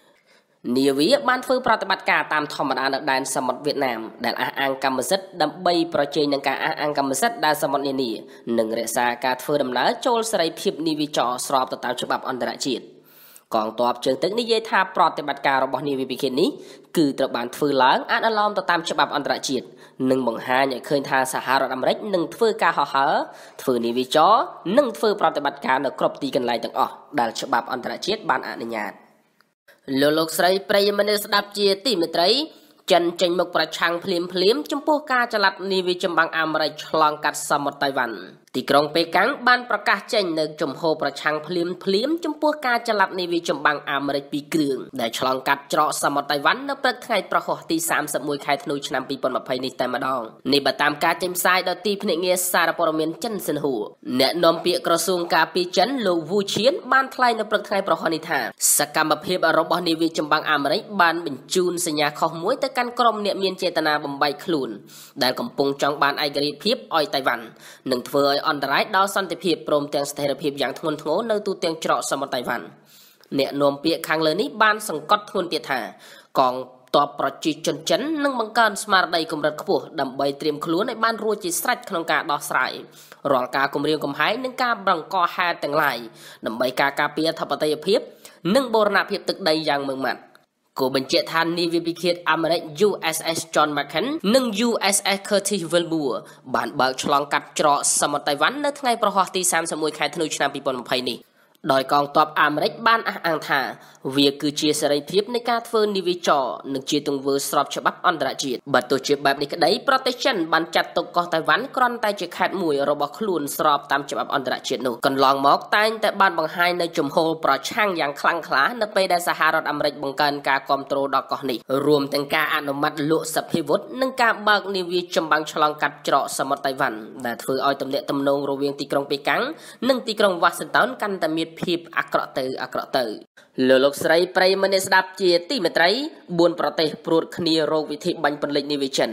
នាវាបានធ្វើប្រតិបត្តិការតាមធម្មតានៅដែនសមុទ្រវៀតណាមដែលអះអាងកម្មសិទ្ធិដើម្បីប្រជែងនឹងការអះអាងកម្មសិទ្ធិដែលសមុទ្រនានានិងរក្សាការធ្វើដំណើរចូលសេរីភាពនាវាចរស្របទៅតាមច្បាប់អន្តរជាតិកងទ័ពជើងទឹកនិយាយថាប្រតិបត្តិការរបស់នាវាពិឃាតនេះគឺត្រូវបានធ្វើឡើងអនុលោមទៅតាមច្បាប់អន្តរជាតិនិងបង្ហាញឲ្យឃើញថាសហរដ្ឋអាមេរិកនឹងធ្វើការហោះហើរធ្វើនាវាចរនិងធ្វើប្រតិបត្តិការនៅគ្រប់ទីកន្លែងទាំងអស់ដែលច្បាប់អន្តរជាតិបានអនុញ្ញាត។លោកលោកស្រីប្រិយមនស្សស្ដាប់ជាទីមេត្រីចិនចេញមុខប្រឆាំងភ្លាមភ្លាមចំពោះការចល័តនីវេចម្បាំងអាមេរិកឆ្លងកាត់សមុទ្រតៃវ៉ាន់ទីក្រុងប៉េកាំងបានប្រកាសចេញនៅជំហរប្រឆាំងភ្លាមភ្លាមចំពោះការចល័តនាវាចម្បាំងអាមេរិកពីគ្រឿងដែលឆ្លងកាត់ច្រកសមុទ្រតៃវ៉ាន់នៅព្រឹកថ្ងៃប្រហោះទី31ខែធ្នូឆ្នាំ2020នេះតែម្ដងនេះបើតាមការចេញផ្សាយដោយទីភ្នាក់ងារសារព័ត៌មានចិនសិនហួរអ្នកនាំពាក្យក្រសួងការពារចិនលោកវូឈៀនបានថ្លែងនៅព្រឹកថ្ងៃប្រហោះនេះថាសកម្មភាពរបស់នាវាចម្បាំងអាមេរិកបានបញ្ជូនសញ្ញាខុសមួយទៅកាន់ក្រុមអ្នកមានចេតនាបំបែកខ្លួន ដែលកំពុងចង់បានឯករាជ្យភាពឲ្យតៃវ៉ាន់និងធ្វើឲ្យអន្តរាយដល់សន្តិភាពព្រមទាំងស្ថិរភាពយ៉ាងធ្ងន់ធ្ងរនៅទូទាំងច្រកសមុទ្រតៃវ៉ាន់អ្នកនាំពាក្យខាងលើនេះបានសង្កត់ធ្ងន់ទៀតថា កងទ័ពប្រជាជនចិននឹងបង្កើនស្មារតីកម្រិតខ្ពស់ដើម្បីត្រៀមខ្លួនឲ្យបានរួចជាស្រេចក្នុងការដោះស្រាយរាល់ការគម្រាមកំហែងនិងការបង្កហេតុទាំងឡាយដើម្បីការការពារអធិបតេយ្យភាពនិងបូរណភាពទឹកដីយ៉ាងម៉ឺងម៉ាត់ក៏បញ្ជាក់ថានាវាពិឃាតអាមេរិក USS John McCain និង USS Curtis Wilbur បានបើកឆ្លងកាត់ច្រកសមុទ្រតៃវ៉ាន់នៅថ្ងៃប្រហោះទី31ខែធ្នូឆ្នាំ2020នេះដោយកងទ័ពអាមេរិកបានអះអាងថាវាគឺជាសេរីភាពនៃការធ្វើនិវេចរនិងជាទង្វើស្របច្បាប់អន្តរជាតិបើទោះជាបែបនេះក្តីប្រទេសចិនបានចាត់ទុកកោះតៃវ៉ាន់គ្រាន់តែជាខេត្តមួយរបស់ខ្លួនស្របតាមច្បាប់អន្តរជាតិនោះកន្លងមកតែងតែបានបង្ហាញនៅជំហរប្រឆាំងយ៉ាងខ្លាំងក្លា នៅពេលដែលសហរដ្ឋអាមេរិកបង្កើនការគ្រប់គ្រងដល់កោះនេះរួមទាំងការអនុម័តលក់សភាវុធនិងការបើកនាវាចម្បាំងឆ្លងកាត់ច្រកសមុទ្រតៃវ៉ាន់ដែលធ្វើឲ្យទំនាក់ទំនងរវាងទីក្រុងប៉េកាំងនិងទីក្រុងវ៉ាស៊ីនតោនកាន់តែមានភាពអាក្រក់ទៅអាក្រក់ទៅលោកលោកស្រីប្រិយមិត្តអ្នកស្ដាប់ជាទីមេត្រី4ប្រទេសព្រួតគ្នារោគវិធីបាញ់ពន្លិចនីវិចិន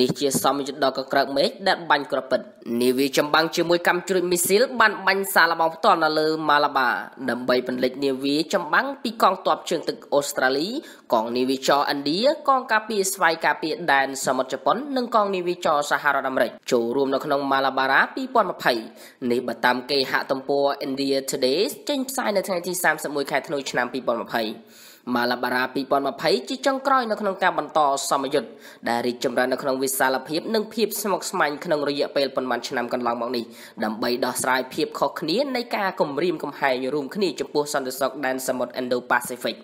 នេះជាសមយុទ្ធដ៏កក្រើកមេឃដែលបាញ់ក្រពិតនីវិចម្បាំងជាមួយកម្មជ្រួចមីស៊ីលបានបាញ់សារល្បងផ្ទាល់នៅលើម៉ាឡាបា ដើម្បីពន្លិចនីវិចម្បាំងពីកងទ័ពជើងទឹកអូស្ត្រាលីកងនីវិចរឥណ្ឌាកងការពារស្វ័យការពារដែនសមុទ្រជប៉ុន និងកងនីវិចរសហរដ្ឋអាមេរិកចូលរួមនៅក្នុងម៉ាឡាបារ៉ា2020នេះបើតាម គេហទំព័រ India Today ចេញផ្សាយនៅថ្ងៃទី31ខែធ្នូឆ្នាំ2020ម៉ាឡាបារ៉ា2020ជាចុងក្រោយនៅក្នុងការបន្តសមយុទ្ធដែលរីកចម្រើននៅក្នុងវិសាលភាពនិងភាពស្មុគស្មាញក្នុងរយៈពេលប៉ុន្មានឆ្នាំកន្លងមកនេះដើម្បីដោះស្រាយភាពខុសគ្នានៃការគំរាមកំហែងរួមគ្នាចំពោះសន្តិសុខដែនសមុទ្រ Indo-Pacific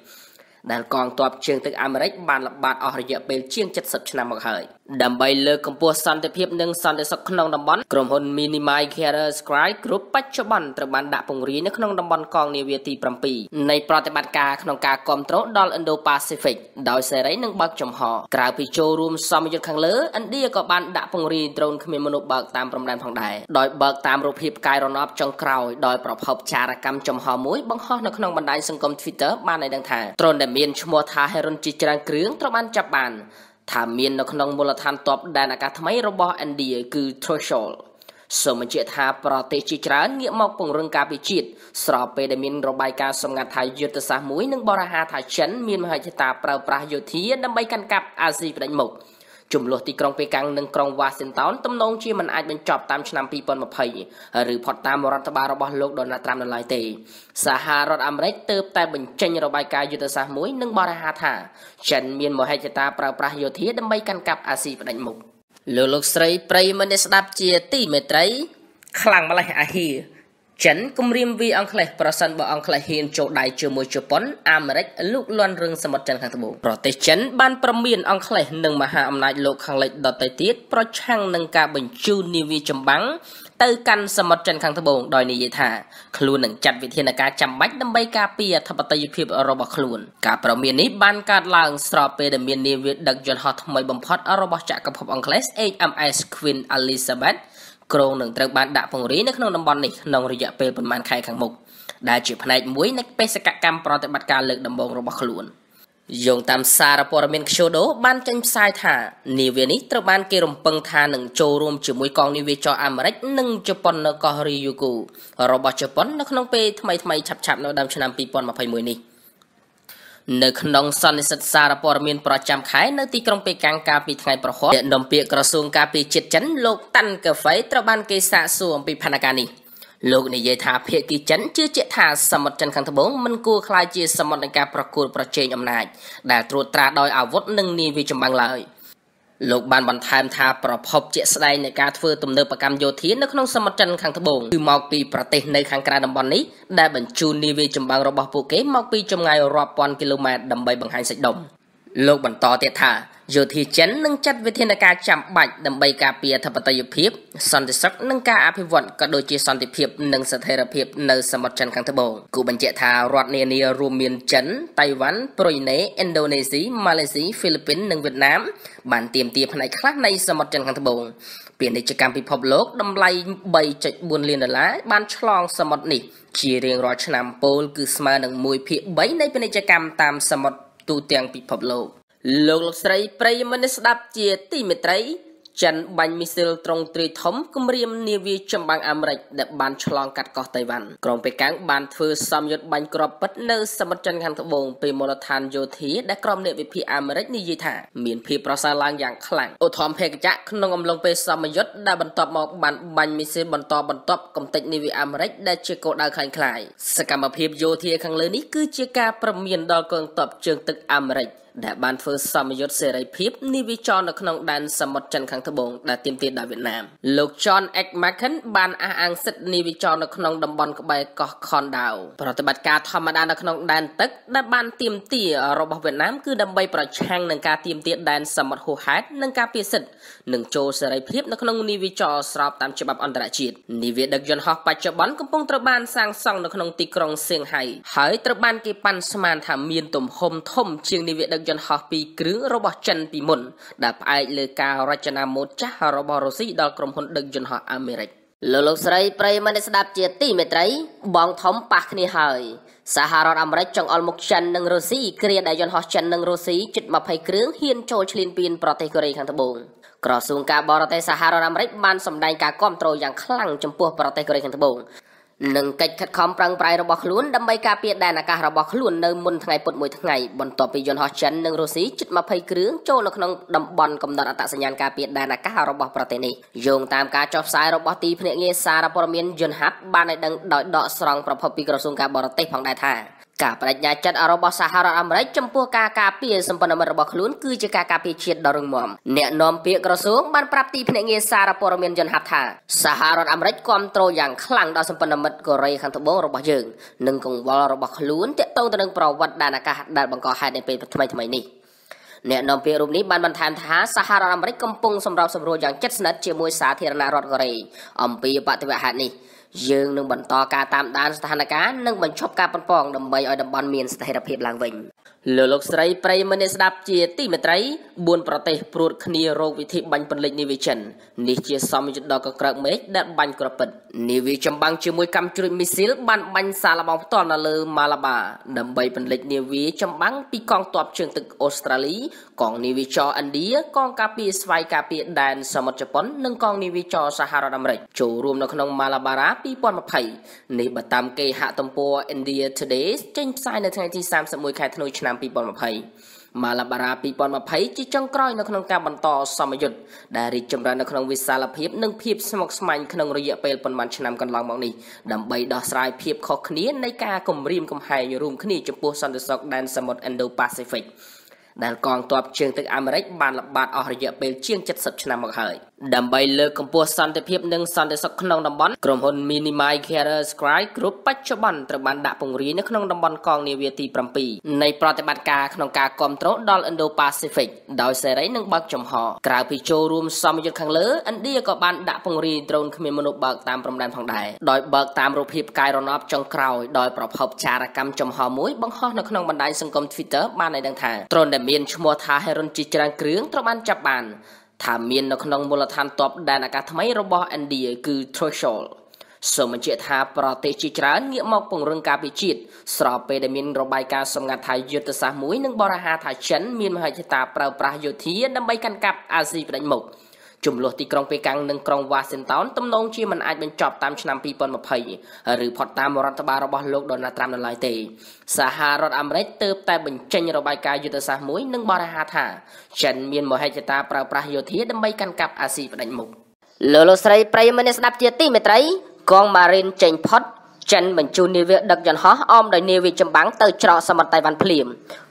ដែលកងទ័ពជើងទឹកអាមេរិកបានល្បាតអស់រយៈពេលជាង70ឆ្នាំមកហើយ។ដើម្បីលើកកម្ពស់សន្តិភាពនិងសន្តិសុខក្នុងតំបន់ក្រុមហ៊ុន Minimai Care Sky Group បច្ចុប្បន្នត្រូវបានដាក់ពង្រាយនៅក្នុងតំបន់កងនាវាទី7នៃប្រតិបត្តិការក្នុងការគ្រប់គ្រងដល់ Indo-Pacific ដោយសេរីនិងបើកចំហក្រៅពីចូលរួមសមយុទ្ធខាងលើឥណ្ឌាក៏បានដាក់ពង្រាយដ្រូនគ្មានមនុស្សបើកតាមព្រំដែនផងដែរដោយបើកតាមរូបភាពកាយរណបចុងក្រោយដោយប្រភពចារកម្មចំហមួយបង្ហោះនៅក្នុងបណ្ដាញសង្គម Twitter បានឲ្យដឹងថាដ្រូនដែលមានឈ្មោះថា Heron ជាច្រើនគ្រឿងត្រូវបានចាប់បានថាមាននៅក្នុងមូលដ្ឋានទ័ពដែនអាកាសថ្មីរបស់ឥណ្ឌាគឺ Threshold សូមបញ្ជាក់ថាប្រទេសជាច្រើនងាកមក ពង្រឹងការពារជាតិស្របពេលដែលមានរបាយការណ៍សម្ងាត់ថាយុទ្ធសាស្ត្រមួយនឹងបរិហាថាចិន មានមហិច្ឆតា ប្រើប្រាស់យោធាដើម្បីកាន់កាប់អាស៊ីផ្ដាច់មុខចំនួនទីក្រុងប៉េកាំងនិងក្រុងវ៉ាស៊ីនតោនទំនងជាមិនអាចបញ្ចប់តាមឆ្នាំ2020ឬផុតតាមរដ្ឋបាលរបស់លោកដូណាល់ត្រាំនៅឡើយទេសហរដ្ឋអាមេរិកទើបតែបញ្ចេញរបាយការណ៍យុទ្ធសាស្ត្រមួយនិងបរិហាថាចិនមានមហិច្ឆតា ប្រើប្រាស់យោធាដើម្បីកាន់កាប់អាស៊ីផ្ដាច់មុខលោកលោកស្រីប្រិយមិត្តអ្នកស្ដាប់ជាទីមេត្រីខ្លាំងម្លេះអាហៀចិនគំរាមវាអង់គ្លេសប្រសិនបើអង់គ្លេសហ៊ានចូលដៃជាមួយជប៉ុនអាមេរិកលូកលាន់រឿងសមុទ្រចិនខាងត្បូងប្រទេសចិនបានប្រមានអង់គ្លេសនិងមហាអំណាចលោកខាងលិចដទៃទៀតប្រឆាំងនឹងការបញ្ជូននាវាចម្បាំងទៅកាន់សមុទ្រចិនខាងត្បូងដោយនិយាយថាខ្លួននឹងចាត់វិធានការចាំបាច់ដើម្បីការពារអធិបតេយ្យភាពរបស់ខ្លួនការប្រមាននេះបានកើតឡើងស្របពេលដែលមាននាវាដឹកយន្តហោះថ្មីបំផុតរបស់ចក្រភពអង់គ្លេស HMS Queen Elizabeth គ្រោងនឹងត្រូវបានដាក់ពង្រាយនៅក្នុងតំបន់នេះក្នុងរយៈពេលប្រមាណខែខាងមុខដែលជាផ្នែកមួយនៃបេសកកម្មប្រតិបត្តិការលើកដំបូងរបស់ខ្លួនយោងតាមសារព័ត៌មានខ្យូដូបានចេញផ្សាយថានាវានេះត្រូវបានគេរំពឹងថានឹងចូលរួមជាមួយកងនាវាចរអាមេរិកនិងជប៉ុននៅកោះរីយូគូរបស់ជប៉ុននៅក្នុងពេលថ្មីៗឆាប់ៗនៅដើមឆ្នាំ2021នេះ។នៅក្នុងសន្និសិទសារព័ត៌មានប្រចាំខែនៅទីក្រុងប៉េកាំងកាលពីថ្ងៃប្រហ័សអ្នកនាំពាក្យក្រសួងការពារជាតិចិនលោកតាន់កាហ្វេត្រូវបានគេសាកសួរអំពីផែនការនេះលោកនិយាយថាភៀកគីចិនជឿជាក់ថាសមុទ្រចិនខាងត្បូងមិនគួរខ្លាយជាសមុទ្រនៃការប្រកួតប្រជែងអំណាចដែលត្រួតត្រាដោយអាវុធនិងនាវាចម្បាំងឡើយ។លោកបានបន្ថែមថាប្រភពជាក់ស្ដែងនៃការធ្វើទំនើបកម្មយោធានៅក្នុងសមុទ្រចិនខាងត្បូងគឺមកពីប្រទេសនៅខាងក្រៅតំបន់នេះដែលបញ្ជូននាវាចម្បាំងរបស់ពួកគេមកពីចម្ងាយរាប់ពាន់គីឡូម៉ែត្រដើម្បីបង្ហាញសាច់ដុំលោកបន្តទៀតថាយោធាចិននឹងចាត់វិធានការចាំបាច់ដើម្បីការពារអធិបតេយ្យភាព សន្តិសុខនិងការអភិវឌ្ឍក៏ដូចជាសន្តិភាពនិងស្ថិរភាពនៅសមុទ្រចិនខាងត្បូងគូបញ្ជាក់ថារដ្ឋនានារួមមានចិនតៃវ៉ាន់ប្រ៊ុយណេឥណ្ឌូនេស៊ីម៉ាឡេស៊ីហ្វីលីពីននិងវៀតណាមបានទាមទារផ្នែកខ្លះនៃសមុទ្រចិនខាងត្បូងពាណិជ្ជកម្មពិភពលោកតម្លៃ3.4លានដុល្លារបានឆ្លងសមុទ្រនេះជារៀងរាល់ឆ្នាំពោលគឺស្មើនឹង1ភាគ3នៃពាណិជ្ជកម្មតាមសមុទ្រទូទាំងពិភពលោកលោកលោកស្រីប្រិយមិត្តស្ដាប់ជាទីមេត្រីចិនបាញ់មីស៊ីលត្រង់ទ្រីធំគម្រាមនាវាចម្បាំងអាមេរិកដែលបានឆ្លងកាត់កោះតៃវ៉ាន់ក្រុងប៉េកាំងបានធ្វើសម្ពយុទ្ធបាញ់គ្រាប់ពិតនៅសមុទ្រចិនខាងត្បូងពីមូលដ្ឋានយោធាដែលក្រុមអ្នកវិភាគអាមេរិកនិយាយថាមានភាពប្រសើរឡើងយ៉ាងខ្លាំងឧទ្ធម្ភាគចៈក្នុងអំឡុងពេលសម្ពយុទ្ធដែលបន្តមកបានបាញ់មីស៊ីលបន្តបន្ទាប់កំទេចនាវាអាមេរិកដែលជាគោលដៅខ្លាំងខ្លាយសកម្មភាពយោធាខាងលើនេះគឺជាការព្រមានដល់កងទ័ពជើងទឹកអាមេរិកដែលបានធ្វើសមយុទ្ធសេរីភាពនេះវាចរនៅក្នុងដែនសមុទ្រចិនខាងត្បូងដែលទាមទារដោយវៀតណាមលោក John X Macken បានអះអាងសិទ្ធិនេះវាចរនៅក្នុងតំបន់ក្បែរកោះ Khon Dao ប្រតិបត្តិការធម្មតានៅក្នុងដែនទឹកដែលបានទាមទាររបស់វៀតណាម គឺដើម្បីប្រឆាំងនឹងការទាមទារដែនសមុទ្រហួហេតនិងការពីសិទ្ធិនិងចូលសេរីភាពនៅក្នុងនីវចរស្របតាមច្បាប់អន្តរជាតិនីវដឹកយន្តហោះបច្ចុប្បន្នកំពុងត្រូវបានសាងសង់នៅក្នុងទីក្រុងសៀងហៃហើយត្រូវបានគេប៉ាន់ស្មានថាមានទំហំធំជាងនីវដឹកយន្តហោះពីរគ្រឿងរបស់ចិនពីមុនដែលផ្អែកលើការរចនាម៉ូដចាស់របស់រុស្ស៊ីដល់ក្រុមហ៊ុនដឹកយន្តហោះអាមេរិកលោកលោកស្រីប្រិមនស្ដាប់ជាទីមេត្រីបងធំប៉ះគ្នាហើយ សហរដ្ឋអាមេរិកចង្អុលមុខចិននិងរុស្ស៊ីគ្រាដែលយន្តហោះចិននិងរុស្ស៊ីជិត20គ្រឿងហ៊ានចូលឈ្លានពានប្រទេសកូរ៉េខាងត្បូងក្រសួងការបរទេសសហរដ្ឋអាមេរិកបានសម្ដែងការគាំទ្រយ៉ាងខ្លាំងចំពោះប្រទេសកូរ៉េខាងត្បូងនិងកិច្ចខិតខំប្រឹងប្រែងរបស់ខ្លួនដើម្បីការពារដែនអាកាសរបស់ខ្លួននៅមុនថ្ងៃពុធមួយថ្ងៃបន្ទាប់ពីយន្តហោះចិននិងរុស្ស៊ីជិត20គ្រឿងចូលនៅក្នុងតំបន់កំណត់អត្តសញ្ញាណការពារដែនអាកាសរបស់ប្រទេសនេះយោងតាមការចុះផ្សាយរបស់ទីភ្នាក់ងារសារព័ត៌មានយន្តហាប់បានឲ្យដឹងដោយដកស្រង់ប្រភពពីក្រសួងការបរទេសផងដែរថាការបដិញ្ញាចិត្តរបស់សហរដ្ឋអាមេរិកចំពោះការការពារសម្ព័ន្ធមិត្តរបស់ខ្លួនគឺជាការការពារជាតិដ៏រឹងមាំអ្នកនាំពាក្យក្រសួងបានប្រាប់ទីភ្នាក់ងារសារព័ត៌មានយន្តហត្ថថាសហរដ្ឋអាមេរិកគ្រប់គ្រងយ៉ាងខ្លាំងដល់សម្ព័ន្ធមិត្តកូរ៉េខាងត្បូងរបស់យើង និងកង្វល់របស់ខ្លួនទាក់ទងទៅនឹងប្រវត្តិដែនអាកាសដែលបង្កហេតុនៅពេលថ្មីៗនេះអ្នកនាំពាក្យរូបនេះបានបន្ថែមថាសហរដ្ឋអាមេរិកកំពុងសម្របសម្រួលយ៉ាងជិតស្និទ្ធជាមួយសាធារណរដ្ឋកូរ៉េអំពីបដិវត្តហេតុនេះយើងនឹងបន្តការតាមដានស្ថានភាពនិងបញ្ឈប់ការប៉ុនប៉ងដើម្បីឲ្យតំបន់មានស្ថិរភាពឡើងវិញលោកលោកស្រីប្រិយមិត្តអ្នកស្ដាប់ជាទីមេត្រី4ប្រទេសព្រួតគ្នារោគវិធីបាញ់ពន្លិចនីវិចិននេះជា សមយុទ្ធដ៏កក្រើកមេឃដែលបាញ់ក្រពិតនីវិចម្បាំងជាមួយកម្មជ្រួចមីស៊ីល បានបាញ់សារលបងផ្ទាល់នៅលើម៉ាឡាបា ដើម្បីពន្លិចនីវិចម្បាំងពីកងទ័ពជើងទឹកអូស្ត្រាលីកងនីវិចរឥណ្ឌាកងការពារស្វ័យការពារដែនសមុទ្រជប៉ុន និងកងនីវិចរសហរដ្ឋអាមេរិកចូលរួមនៅក្នុងម៉ាឡាបារ៉ា2020នេះបើតាម គេហទំព័រ India Today ចេញផ្សាយនៅថ្ងៃទី31ខែធ្នូឆ្នាំ2020ម៉ាឡាបារ៉ា2020ជាចុងក្រោយនៅក្នុងការបន្តសមយុទ្ធដែលរីកចម្រើននៅក្នុងវិសាលភាពនិងភាពស្មុគស្មាញក្នុងរយៈពេលប៉ុន្មានឆ្នាំកន្លងមកនេះដើម្បីដោះស្រាយភាពខុសគ្នានៃការគំរាមកំហែងរួមគ្នាចំពោះសន្តិសុខដែនសមុទ្រ Indo-Pacific ដែលកងទ័ពជើងទឹកអាមេរិកបានល្បាតអស់រយៈពេលជាង70ឆ្នាំមកហើយដើម្បីលើកកម្ពស់សន្តិភាពនិងសន្តិសុខក្នុងតំបន់ក្រុមហ៊ុន Minimai Carrier Sky Group បច្ចុប្បន្នត្រូវបានដាក់ពង្រាយនៅក្នុងតំបន់កងនាវាទី7នៃប្រតិបត្តិការក្នុងការគ្រប់គ្រងដល់ Indo-Pacific ដោយសេរីនិងបើកចំហក្រៅពីចូលរួមសមយុទ្ធខាងលើឥណ្ឌាក៏បានដាក់ពង្រាយដ្រូនគ្មានមនុស្សបើកតាមព្រំដែនផងដែរដោយបើកតាមរូបភាពផ្កាយរណបចុងក្រោយដោយប្រភពចារកម្មចំហមួយបង្ហោះនៅក្នុងបណ្ដាញសង្គម Twitter បានឲ្យដឹងថាដ្រូនដែលមានឈ្មោះថាហេរ៉ុនជាច្រើនគ្រឿងត្រូវបានចាប់បានថាមាននៅក្នុងមូលដ្ឋានទ័ពដែនអាកាសថ្មីរបស់ឥណ្ឌាគឺ Threshold សូមបញ្ជាក់ថាប្រទេសជាច្រើនងាកមក ពង្រឹងការពិជាតិស្របពេលដែលមានរបាយការណ៍សម្ងាត់ថាយុទ្ធសាស្ត្រមួយនឹងបរិហាថាចិនមានមហិច្ឆតាប្រើប្រាស់យោធា ដើម្បីកាន់កាប់អាស៊ីផ្ដាច់មុខ។ចំនួនទីក្រុងប៉េកាំងនិងក្រុងវ៉ាស៊ីនតោនទំនងជាមិនអាចបញ្ចប់តាមឆ្នាំ2020ឬផុតតាមរដ្ឋបាលរបស់លោកដូណាល់ត្រាំនៅឡើយទេសហរដ្ឋអាមេរិកទើបតែបញ្ចេញរបាយការណ៍យុទ្ធសាស្ត្រមួយនិងបរិហាថាចិនមានមហិច្ឆតាប្រើប្រាស់យោធាដើម្បីកាន់កាប់អាស៊ីផ្ដាច់មុខលោកលោកស្រីប្រិយមិត្តអ្នកស្ដាប់ជាទីមេត្រីកងម៉ារីនចេញផុតចិនបញ្ជូននាវាដឹកយន្តហោះអមដោយនាវាចម្បាំងទៅច្រកសមុទ្រតៃវ៉ាន់ភ្លាម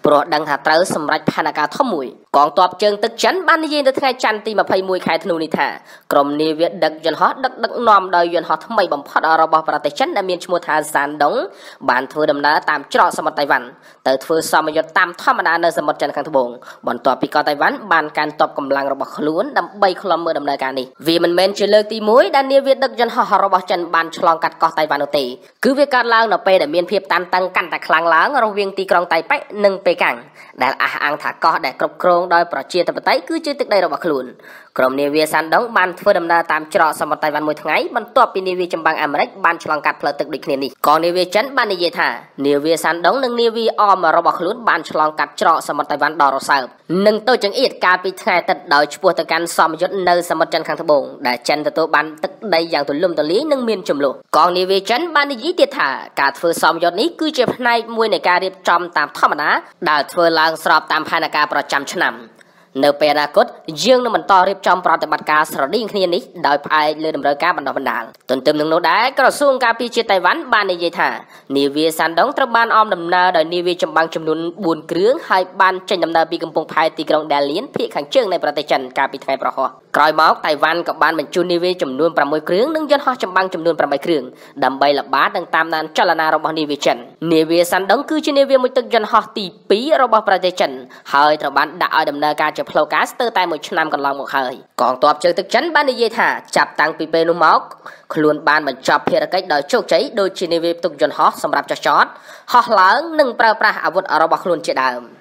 ព្រោះដឹងថាត្រូវសម្រេចផែនការធំមួយកងទ័ពជើងទឹកចិនបាននិយាយនៅថ្ងៃច័ន្ទទី21ខែធ្នូនេះថាក្រុមនាវាដឹកយន្តហោះដឹកដឹកនាំដោយយន្តហោះថ្មីបំផុតរបស់ប្រទេសចិនដែលមានឈ្មោះថាសានដុងបានធ្វើដំណើរតាមច្រកសមុទ្រតៃវ៉ាន់ទៅធ្វើសមយុទ្ធតាមធម្មតានៅសមុទ្រចិនខាងត្បូងបន្ទាប់ពីកោះតៃវ៉ាន់បានកាន់ទ័ពកម្លាំងរបស់ខ្លួនដើម្បីឃ្លាំមើលដំណើរការនេះវាមិនមែនជាលើកទី1ដែលនាវាដឹកយន្តហោះរបស់ចិនបានឆ្លងកាត់កោះតៃវ៉ាន់នោះទេគឺវាកើតឡើងនៅពេលដែលមានភាពតានតឹងកាន់តែខ្លាំងឡើងរវាងទីក្រុងតៃប៉េនិងប៉េកាំងដែលអះអាងថាកោះដែលគ្រប់គ្រងដោយប្រជាធិបតេយ្យគឺជាទឹកដីរបស់ខ្លួនក្រុមនាវាសាន់ដុងបានធ្វើដំណើរតាមច្រកសមុទ្រតៃវ៉ាន់មួយថ្ងៃបន្ទាប់ពីនាវាចម្បាំងអាមេរិកបានឆ្លងកាត់ផ្លូវទឹកដូចគ្នានេះកងនាវាចិនបាននិយាយថានាវាសាន់ដុងនិងនាវាអមរបស់ខ្លួនបានឆ្លងកាត់ច្រកសមុទ្រតៃវ៉ាន់ដ៏រសើបនិងតូចចង្អៀតកាលពីថ្ងៃទឹកដោយឈ្មោះទៅកាន់សមយុទ្ធនៅសមុទ្រចិនខាងត្បូងដែលចិនទទួលបានទឹកដីយ៉ាងទូលំទូលាយនិងមានចំនួនកងនាវាចិនបាននិយាយទៀតថា ការធ្វើសមយុទ្ធនេះគឺជាផ្នែកមួយនៃការរៀបចំតាមធម្មតាដែលធ្វើឡើងស្របតាមផែនការប្រចាំឆ្នាំ នៅពេលអនាគតយើងនឹងបន្តរៀបចំប្រតិបត្តិការស្រដៀងគ្នានេះដោយផ្អែកលើដំណើរការបណ្ដុះបណ្ដាលទន្ទឹមនឹងនោះដែរក្រសួងការពារជាតិតៃវ៉ាន់បាននិយាយថានាវាសាន់ដុងត្រូវបានអមដំណើរដោយនាវាចម្បាំងចំនួន4គ្រឿងហើយបានចេញដំណើរពីកំពង់ផែទីក្រុងដាលៀនភាគខាងជើងនៃប្រទេសចិនកាលពីថ្ងៃប្រហោះក្រោយមកតៃវ៉ាន់ក៏បានបញ្ជូននាវាចំនួន6គ្រឿងនិងយន្តហោះចម្បាំងចំនួន8គ្រឿងដើម្បីល្បាតនិងតាមដានចលនារបស់នាវាចិន។នាវាសាន់ដុងគឺជានាវាមួយទឹកយន្តហោះទី2របស់ប្រទេសចិនហើយត្រូវបានដាក់ឲ្យដំណើរការជាផ្លូវការស្ទើរតែមួយឆ្នាំកន្លងមកហើយកងទ័ពជើងទឹកចិនបាននិយាយថា ចាប់តាំងពីពេលនោះមកខ្លួនបានបញ្ចប់ភារកិច្ចដោយជោគជ័យដោយជានាវាទឹកយន្តហោះសម្រាប់ចោះចតហោះឡើងនិងប្រើប្រាស់អាវុធរបស់ខ្លួនជាដើម។